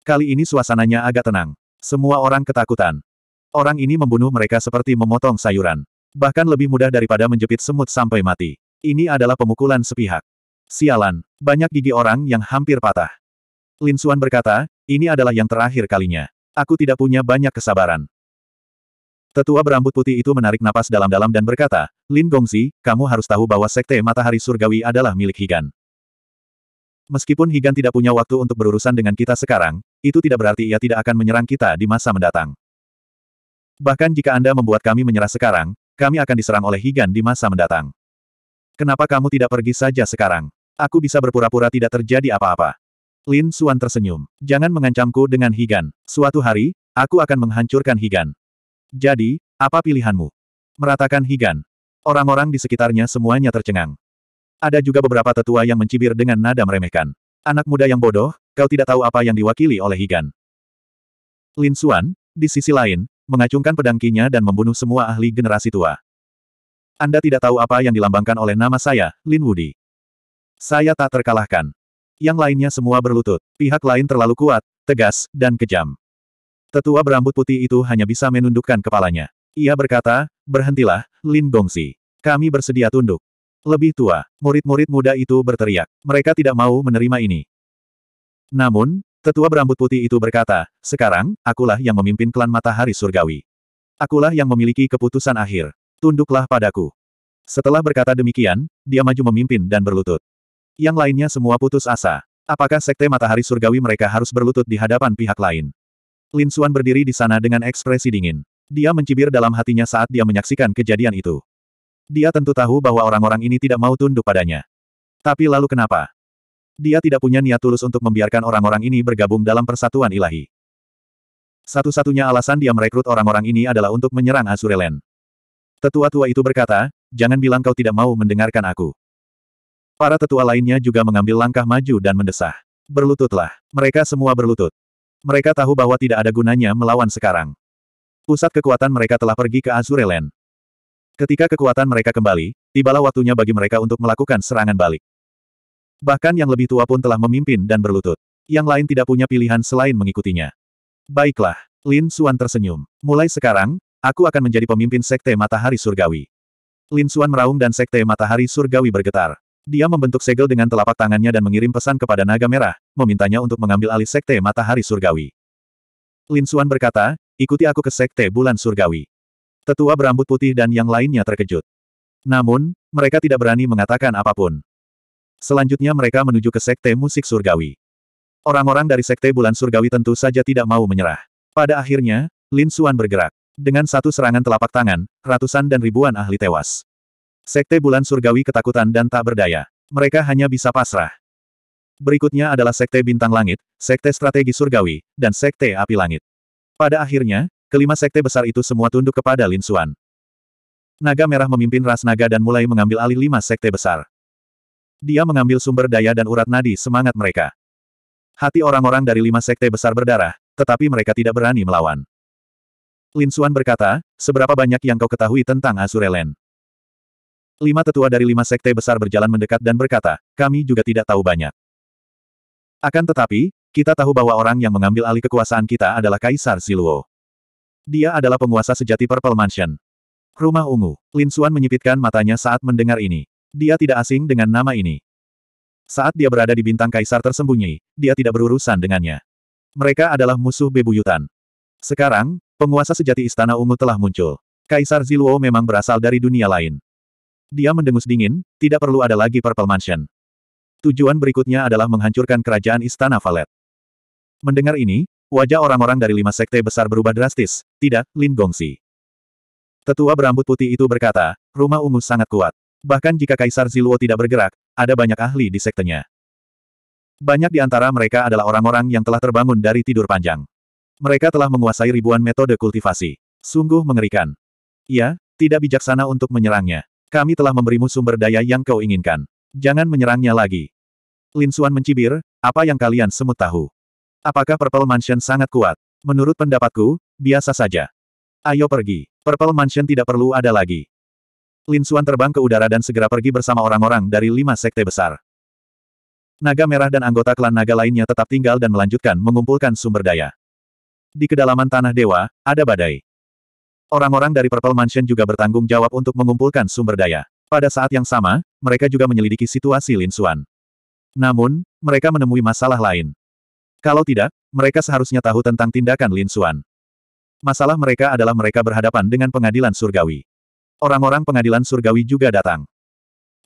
Kali ini suasananya agak tenang. Semua orang ketakutan. Orang ini membunuh mereka seperti memotong sayuran. Bahkan lebih mudah daripada menjepit semut sampai mati. Ini adalah pemukulan sepihak. Sialan, banyak gigi orang yang hampir patah. Lin Xuan berkata, ini adalah yang terakhir kalinya. Aku tidak punya banyak kesabaran. Tetua berambut putih itu menarik napas dalam-dalam dan berkata, Lin Gongzi, kamu harus tahu bahwa Sekte Matahari Surgawi adalah milik Higan. Meskipun Higan tidak punya waktu untuk berurusan dengan kita sekarang, itu tidak berarti ia tidak akan menyerang kita di masa mendatang. Bahkan jika Anda membuat kami menyerah sekarang, kami akan diserang oleh Higan di masa mendatang. Kenapa kamu tidak pergi saja sekarang? Aku bisa berpura-pura tidak terjadi apa-apa. Lin Suan tersenyum. Jangan mengancamku dengan Higan. Suatu hari, aku akan menghancurkan Higan. Jadi, apa pilihanmu? Meratakan Higan. Orang-orang di sekitarnya semuanya tercengang. Ada juga beberapa tetua yang mencibir dengan nada meremehkan. Anak muda yang bodoh, kau tidak tahu apa yang diwakili oleh Higan. Lin Xuan, di sisi lain, mengacungkan pedang kinya dan membunuh semua ahli generasi tua. Anda tidak tahu apa yang dilambangkan oleh nama saya, Lin Wudi. Saya tak terkalahkan. Yang lainnya semua berlutut. Pihak lain terlalu kuat, tegas, dan kejam. Tetua berambut putih itu hanya bisa menundukkan kepalanya. Ia berkata, berhentilah, Lin Gongsi. Kami bersedia tunduk. Lebih tua, murid-murid muda itu berteriak. Mereka tidak mau menerima ini. Namun, tetua berambut putih itu berkata, sekarang, akulah yang memimpin klan matahari surgawi. Akulah yang memiliki keputusan akhir. Tunduklah padaku. Setelah berkata demikian, dia maju memimpin dan berlutut. Yang lainnya semua putus asa. Apakah sekte matahari surgawi mereka harus berlutut di hadapan pihak lain? Lin Suan berdiri di sana dengan ekspresi dingin. Dia mencibir dalam hatinya saat dia menyaksikan kejadian itu. Dia tentu tahu bahwa orang-orang ini tidak mau tunduk padanya. Tapi lalu kenapa? Dia tidak punya niat tulus untuk membiarkan orang-orang ini bergabung dalam persatuan ilahi. Satu-satunya alasan dia merekrut orang-orang ini adalah untuk menyerang Azurelen. Tetua tua itu berkata, jangan bilang kau tidak mau mendengarkan aku. Para tetua lainnya juga mengambil langkah maju dan mendesah. Berlututlah. Mereka semua berlutut. Mereka tahu bahwa tidak ada gunanya melawan sekarang. Pusat kekuatan mereka telah pergi ke Azurelen. Ketika kekuatan mereka kembali, tibalah waktunya bagi mereka untuk melakukan serangan balik. Bahkan yang lebih tua pun telah memimpin dan berlutut. Yang lain tidak punya pilihan selain mengikutinya. Baiklah, Lin Xuan tersenyum. Mulai sekarang, aku akan menjadi pemimpin Sekte Matahari Surgawi. Lin Xuan meraung dan Sekte Matahari Surgawi bergetar. Dia membentuk segel dengan telapak tangannya dan mengirim pesan kepada Naga Merah, memintanya untuk mengambil alih Sekte Matahari Surgawi. Lin Xuan berkata, ikuti aku ke Sekte Bulan Surgawi. Tetua berambut putih dan yang lainnya terkejut. Namun, mereka tidak berani mengatakan apapun. Selanjutnya mereka menuju ke Sekte Musik Surgawi. Orang-orang dari Sekte Bulan Surgawi tentu saja tidak mau menyerah. Pada akhirnya, Lin Xuan bergerak. Dengan satu serangan telapak tangan, ratusan dan ribuan ahli tewas. Sekte Bulan Surgawi ketakutan dan tak berdaya. Mereka hanya bisa pasrah. Berikutnya adalah Sekte Bintang Langit, Sekte Strategi Surgawi, dan Sekte Api Langit. Pada akhirnya, Kelima sekte besar itu semua tunduk kepada Lin Xuan. Naga Merah memimpin ras naga dan mulai mengambil alih lima sekte besar. Dia mengambil sumber daya dan urat nadi semangat mereka. Hati orang-orang dari lima sekte besar berdarah, tetapi mereka tidak berani melawan. Lin Xuan berkata, seberapa banyak yang kau ketahui tentang Azurelen? Lima tetua dari lima sekte besar berjalan mendekat dan berkata, kami juga tidak tahu banyak. Akan tetapi, kita tahu bahwa orang yang mengambil alih kekuasaan kita adalah Kaisar Siluo. Dia adalah penguasa sejati Purple Mansion. Rumah ungu. Lin Xuan menyipitkan matanya saat mendengar ini. Dia tidak asing dengan nama ini. Saat dia berada di bintang kaisar tersembunyi, dia tidak berurusan dengannya. Mereka adalah musuh bebuyutan. Sekarang, penguasa sejati istana ungu telah muncul. Kaisar Ziluo memang berasal dari dunia lain. Dia mendengus dingin, tidak perlu ada lagi Purple Mansion. Tujuan berikutnya adalah menghancurkan kerajaan istana Valet. Mendengar ini, Wajah orang-orang dari lima sekte besar berubah drastis, tidak, Lin Gongsi. Tetua berambut putih itu berkata, rumah ungu sangat kuat. Bahkan jika Kaisar Ziluo tidak bergerak, ada banyak ahli di sektenya. Banyak di antara mereka adalah orang-orang yang telah terbangun dari tidur panjang. Mereka telah menguasai ribuan metode kultivasi. Sungguh mengerikan. Ya, tidak bijaksana untuk menyerangnya. Kami telah memberimu sumber daya yang kau inginkan. Jangan menyerangnya lagi. Lin Suan mencibir, apa yang kalian semut tahu? Apakah Purple Mansion sangat kuat? Menurut pendapatku, biasa saja. Ayo pergi. Purple Mansion tidak perlu ada lagi. Lin Xuan terbang ke udara dan segera pergi bersama orang-orang dari lima sekte besar. Naga Merah dan anggota klan naga lainnya tetap tinggal dan melanjutkan mengumpulkan sumber daya. Di kedalaman Tanah Dewa, ada badai. Orang-orang dari Purple Mansion juga bertanggung jawab untuk mengumpulkan sumber daya. Pada saat yang sama, mereka juga menyelidiki situasi Lin Xuan. Namun, mereka menemui masalah lain. Kalau tidak, mereka seharusnya tahu tentang tindakan Lin Xuan. Masalah mereka adalah mereka berhadapan dengan pengadilan surgawi. Orang-orang pengadilan surgawi juga datang.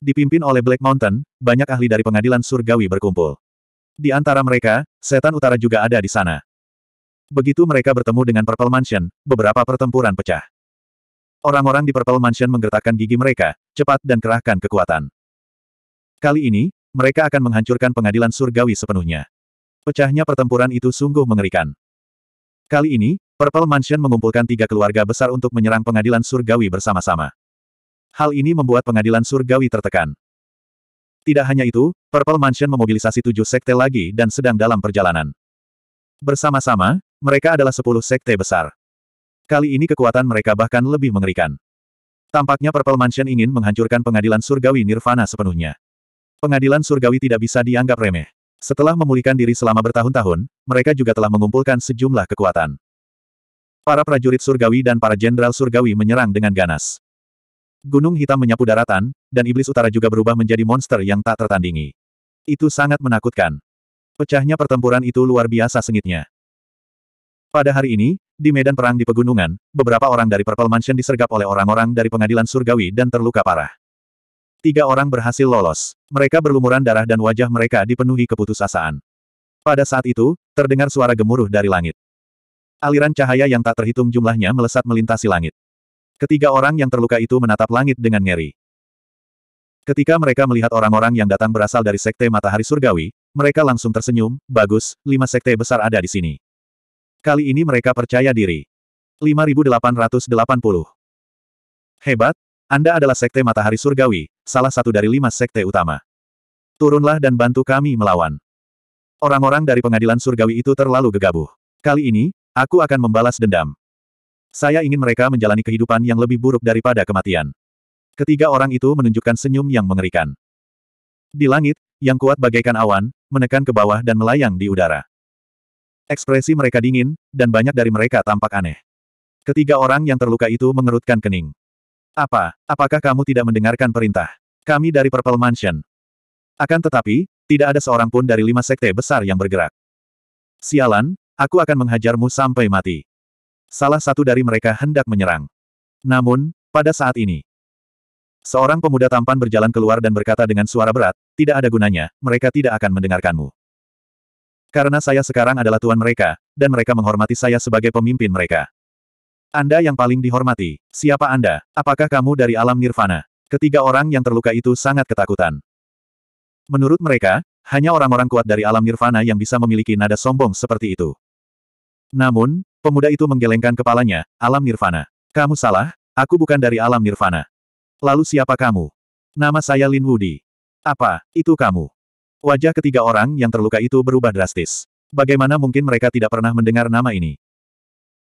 Dipimpin oleh Black Mountain, banyak ahli dari pengadilan surgawi berkumpul. Di antara mereka, setan utara juga ada di sana. Begitu mereka bertemu dengan Purple Mansion, beberapa pertempuran pecah. Orang-orang di Purple Mansion menggertakkan gigi mereka, cepat dan kerahkan kekuatan. Kali ini, mereka akan menghancurkan pengadilan surgawi sepenuhnya. Pecahnya pertempuran itu sungguh mengerikan. Kali ini, Purple Mansion mengumpulkan tiga keluarga besar untuk menyerang pengadilan surgawi bersama-sama. Hal ini membuat pengadilan surgawi tertekan. Tidak hanya itu, Purple Mansion memobilisasi tujuh sekte lagi dan sedang dalam perjalanan. Bersama-sama, mereka adalah sepuluh sekte besar. Kali ini kekuatan mereka bahkan lebih mengerikan. Tampaknya Purple Mansion ingin menghancurkan pengadilan surgawi Nirvana sepenuhnya. Pengadilan surgawi tidak bisa dianggap remeh. Setelah memulihkan diri selama bertahun-tahun, mereka juga telah mengumpulkan sejumlah kekuatan. Para prajurit surgawi dan para jenderal surgawi menyerang dengan ganas. Gunung hitam menyapu daratan, dan iblis utara juga berubah menjadi monster yang tak tertandingi. Itu sangat menakutkan. Pecahnya pertempuran itu luar biasa sengitnya. Pada hari ini, di medan perang di pegunungan, beberapa orang dari Purple Mansion disergap oleh orang-orang dari pengadilan surgawi dan terluka parah. Tiga orang berhasil lolos. Mereka berlumuran darah dan wajah mereka dipenuhi keputusasaan. Pada saat itu, terdengar suara gemuruh dari langit. Aliran cahaya yang tak terhitung jumlahnya melesat melintasi langit. Ketiga orang yang terluka itu menatap langit dengan ngeri. Ketika mereka melihat orang-orang yang datang berasal dari Sekte Matahari Surgawi, mereka langsung tersenyum, bagus, lima sekte besar ada di sini. Kali ini mereka percaya diri. 5880 Hebat, anda adalah sekte matahari surgawi, salah satu dari lima sekte utama. Turunlah dan bantu kami melawan. Orang-orang dari pengadilan surgawi itu terlalu gegabah. Kali ini, aku akan membalas dendam. Saya ingin mereka menjalani kehidupan yang lebih buruk daripada kematian. Ketiga orang itu menunjukkan senyum yang mengerikan. Di langit, yang kuat bagaikan awan, menekan ke bawah dan melayang di udara. Ekspresi mereka dingin, dan banyak dari mereka tampak aneh. Ketiga orang yang terluka itu mengerutkan kening. Apa, apakah kamu tidak mendengarkan perintah? Kami dari Purple Mansion. Akan tetapi, tidak ada seorang pun dari lima sekte besar yang bergerak. Sialan, aku akan menghajarmu sampai mati. Salah satu dari mereka hendak menyerang. Namun, pada saat ini, seorang pemuda tampan berjalan keluar dan berkata dengan suara berat, tidak ada gunanya, mereka tidak akan mendengarkanmu. Karena saya sekarang adalah tuan mereka, dan mereka menghormati saya sebagai pemimpin mereka. Anda yang paling dihormati. Siapa Anda? Apakah kamu dari alam nirvana? Ketiga orang yang terluka itu sangat ketakutan. Menurut mereka, hanya orang-orang kuat dari alam nirvana yang bisa memiliki nada sombong seperti itu. Namun, pemuda itu menggelengkan kepalanya, alam nirvana. Kamu salah, aku bukan dari alam nirvana. Lalu siapa kamu? Nama saya Lin Wudi. Apa, itu kamu? Wajah ketiga orang yang terluka itu berubah drastis. Bagaimana mungkin mereka tidak pernah mendengar nama ini?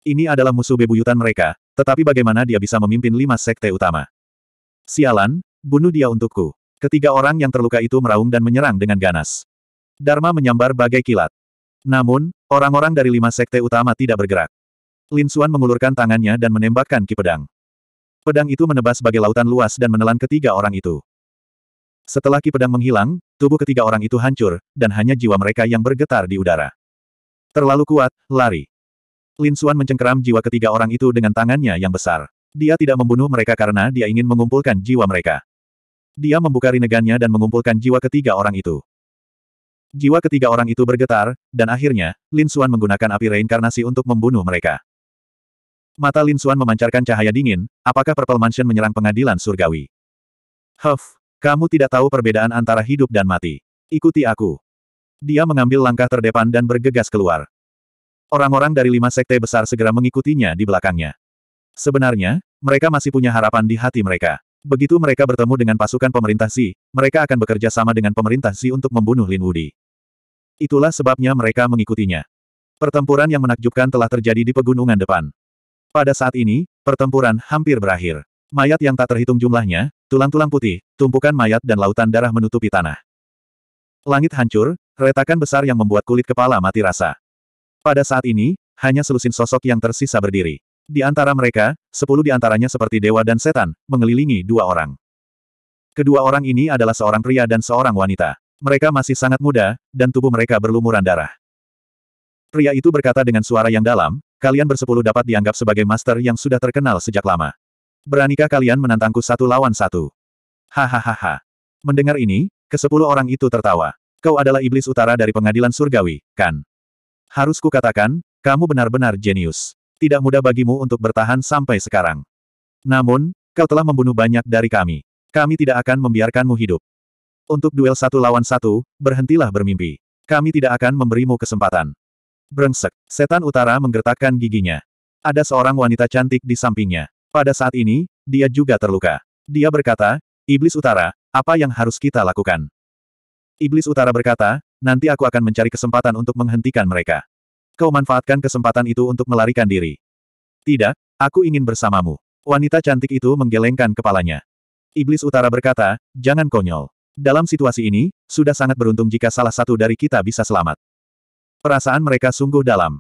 Ini adalah musuh bebuyutan mereka, tetapi bagaimana dia bisa memimpin lima sekte utama? Sialan, bunuh dia untukku. Ketiga orang yang terluka itu meraung dan menyerang dengan ganas. Dharma menyambar bagai kilat. Namun, orang-orang dari lima sekte utama tidak bergerak. Lin Xuan mengulurkan tangannya dan menembakkan ki pedang. Pedang itu menebas sebagai lautan luas dan menelan ketiga orang itu. Setelah ki pedang menghilang, tubuh ketiga orang itu hancur, dan hanya jiwa mereka yang bergetar di udara. Terlalu kuat, lari. Lin Xuan mencengkeram jiwa ketiga orang itu dengan tangannya yang besar. Dia tidak membunuh mereka karena dia ingin mengumpulkan jiwa mereka. Dia membuka rinegannya dan mengumpulkan jiwa ketiga orang itu. Jiwa ketiga orang itu bergetar, dan akhirnya, Lin Xuan menggunakan api reinkarnasi untuk membunuh mereka. Mata Lin Xuan memancarkan cahaya dingin, apakah Purple Mansion menyerang pengadilan surgawi? Huff, kamu tidak tahu perbedaan antara hidup dan mati. Ikuti aku. Dia mengambil langkah terdepan dan bergegas keluar orang-orang dari lima sekte besar segera mengikutinya di belakangnya. Sebenarnya, mereka masih punya harapan di hati mereka. Begitu mereka bertemu dengan pasukan pemerintah Xi, mereka akan bekerja sama dengan pemerintah Xi untuk membunuh Lin Wudi. Itulah sebabnya mereka mengikutinya. Pertempuran yang menakjubkan telah terjadi di pegunungan depan. Pada saat ini, pertempuran hampir berakhir. Mayat yang tak terhitung jumlahnya, tulang-tulang putih, tumpukan mayat dan lautan darah menutupi tanah. Langit hancur, retakan besar yang membuat kulit kepala mati rasa. Pada saat ini, hanya selusin sosok yang tersisa berdiri. Di antara mereka, sepuluh di antaranya seperti dewa dan setan, mengelilingi dua orang. Kedua orang ini adalah seorang pria dan seorang wanita. Mereka masih sangat muda, dan tubuh mereka berlumuran darah. Pria itu berkata dengan suara yang dalam, kalian bersepuluh dapat dianggap sebagai master yang sudah terkenal sejak lama. Beranikah kalian menantangku satu lawan satu? Hahaha. Mendengar ini, kesepuluh orang itu tertawa. Kau adalah iblis utara dari pengadilan surgawi, kan? Harus kukatakan, kamu benar-benar jenius. Tidak mudah bagimu untuk bertahan sampai sekarang. Namun, kau telah membunuh banyak dari kami. Kami tidak akan membiarkanmu hidup. Untuk duel satu lawan satu, berhentilah bermimpi. Kami tidak akan memberimu kesempatan. Brengsek, setan utara menggertakkan giginya. Ada seorang wanita cantik di sampingnya. Pada saat ini, dia juga terluka. Dia berkata, Iblis utara, apa yang harus kita lakukan? Iblis utara berkata, nanti aku akan mencari kesempatan untuk menghentikan mereka. Kau manfaatkan kesempatan itu untuk melarikan diri. Tidak, aku ingin bersamamu. Wanita cantik itu menggelengkan kepalanya. Iblis utara berkata, jangan konyol. Dalam situasi ini, sudah sangat beruntung jika salah satu dari kita bisa selamat. Perasaan mereka sungguh dalam.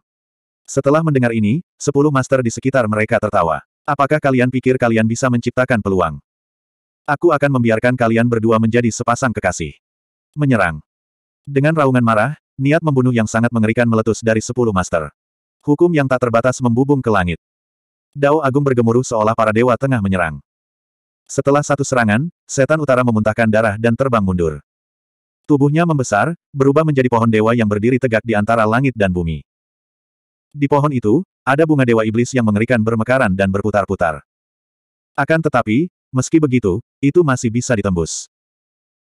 Setelah mendengar ini, sepuluh master di sekitar mereka tertawa. Apakah kalian pikir kalian bisa menciptakan peluang? Aku akan membiarkan kalian berdua menjadi sepasang kekasih. Menyerang. Dengan raungan marah, niat membunuh yang sangat mengerikan meletus dari sepuluh master. Hukum yang tak terbatas membubung ke langit. Dao Agung bergemuruh seolah para dewa tengah menyerang. Setelah satu serangan, setan utara memuntahkan darah dan terbang mundur. Tubuhnya membesar, berubah menjadi pohon dewa yang berdiri tegak di antara langit dan bumi. Di pohon itu, ada bunga dewa iblis yang mengerikan bermekaran dan berputar-putar. Akan tetapi, meski begitu, itu masih bisa ditembus.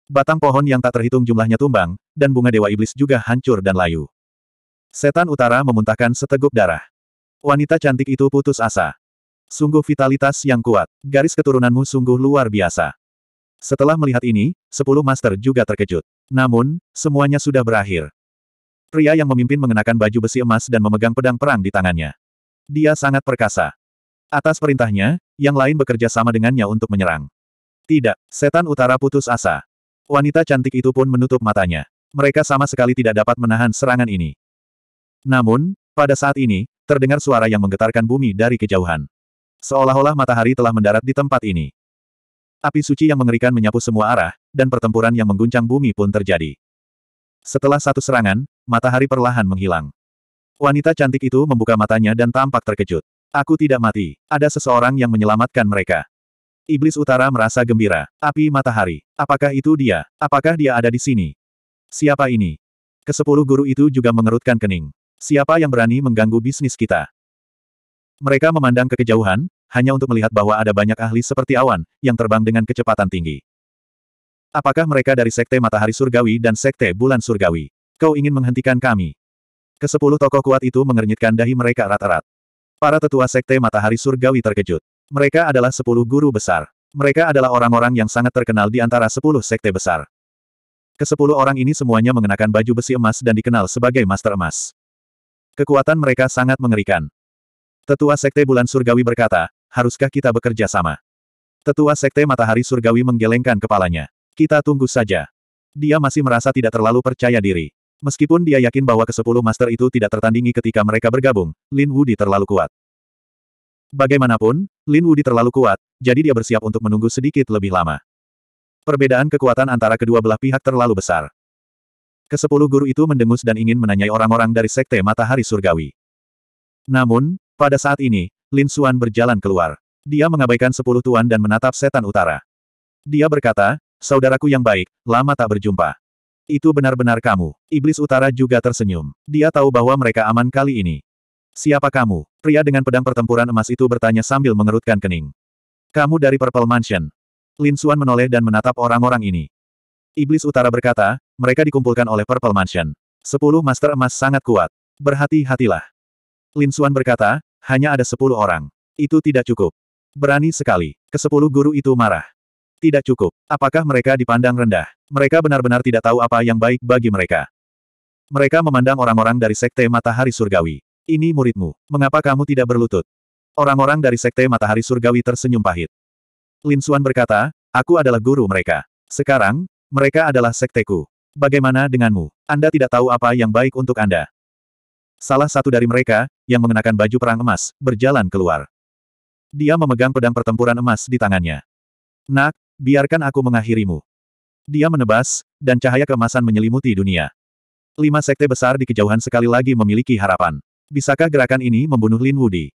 Batang pohon yang tak terhitung jumlahnya tumbang, dan bunga dewa iblis juga hancur dan layu. Setan utara memuntahkan seteguk darah. Wanita cantik itu putus asa. Sungguh vitalitas yang kuat. Garis keturunanmu sungguh luar biasa. Setelah melihat ini, sepuluh master juga terkejut. Namun, semuanya sudah berakhir. Pria yang memimpin mengenakan baju besi emas dan memegang pedang perang di tangannya. Dia sangat perkasa. Atas perintahnya, yang lain bekerja sama dengannya untuk menyerang. Tidak, setan utara putus asa. Wanita cantik itu pun menutup matanya. Mereka sama sekali tidak dapat menahan serangan ini. Namun, pada saat ini, terdengar suara yang menggetarkan bumi dari kejauhan. Seolah-olah matahari telah mendarat di tempat ini. Api suci yang mengerikan menyapu semua arah, dan pertempuran yang mengguncang bumi pun terjadi. Setelah satu serangan, matahari perlahan menghilang. Wanita cantik itu membuka matanya dan tampak terkejut. Aku tidak mati. Ada seseorang yang menyelamatkan mereka. Iblis Utara merasa gembira. Api matahari. Apakah itu dia? Apakah dia ada di sini? Siapa ini? Kesepuluh guru itu juga mengerutkan kening. Siapa yang berani mengganggu bisnis kita? Mereka memandang ke kejauhan, hanya untuk melihat bahwa ada banyak ahli seperti awan, yang terbang dengan kecepatan tinggi. Apakah mereka dari Sekte Matahari Surgawi dan Sekte Bulan Surgawi? Kau ingin menghentikan kami? Kesepuluh tokoh kuat itu mengernyitkan dahi mereka erat-erat. Para tetua Sekte Matahari Surgawi terkejut. Mereka adalah sepuluh guru besar. Mereka adalah orang-orang yang sangat terkenal di antara sepuluh sekte besar. Kesepuluh orang ini semuanya mengenakan baju besi emas dan dikenal sebagai Master Emas. Kekuatan mereka sangat mengerikan. Tetua Sekte Bulan Surgawi berkata, haruskah kita bekerja sama? Tetua Sekte Matahari Surgawi menggelengkan kepalanya. Kita tunggu saja. Dia masih merasa tidak terlalu percaya diri. Meskipun dia yakin bahwa kesepuluh master itu tidak tertandingi ketika mereka bergabung, Lin Wudi terlalu kuat. Bagaimanapun, Lin Wudi terlalu kuat, jadi dia bersiap untuk menunggu sedikit lebih lama. Perbedaan kekuatan antara kedua belah pihak terlalu besar. Kesepuluh guru itu mendengus dan ingin menanyai orang-orang dari Sekte Matahari Surgawi. Namun, pada saat ini, Lin Xuan berjalan keluar. Dia mengabaikan sepuluh tuan dan menatap setan utara. Dia berkata, Saudaraku yang baik, lama tak berjumpa. Itu benar-benar kamu. Iblis utara juga tersenyum. Dia tahu bahwa mereka aman kali ini. Siapa kamu? Pria dengan pedang pertempuran emas itu bertanya sambil mengerutkan kening. Kamu dari Purple Mansion. Lin Xuan menoleh dan menatap orang-orang ini. Iblis Utara berkata, mereka dikumpulkan oleh Purple Mansion. Sepuluh Master Emas sangat kuat. Berhati-hatilah. Lin Xuan berkata, hanya ada sepuluh orang. Itu tidak cukup. Berani sekali. Kesepuluh guru itu marah. Tidak cukup. Apakah mereka dipandang rendah? Mereka benar-benar tidak tahu apa yang baik bagi mereka. Mereka memandang orang-orang dari Sekte Matahari Surgawi. Ini muridmu. Mengapa kamu tidak berlutut? Orang-orang dari Sekte Matahari Surgawi tersenyum pahit. Lin Suan berkata, aku adalah guru mereka. Sekarang, mereka adalah sekteku. Bagaimana denganmu? Anda tidak tahu apa yang baik untuk Anda. Salah satu dari mereka, yang mengenakan baju perang emas, berjalan keluar. Dia memegang pedang pertempuran emas di tangannya. Nak, biarkan aku mengakhirimu. Dia menebas, dan cahaya keemasan menyelimuti dunia. Lima sekte besar di kejauhan sekali lagi memiliki harapan. Bisakah gerakan ini membunuh Lin Wudi?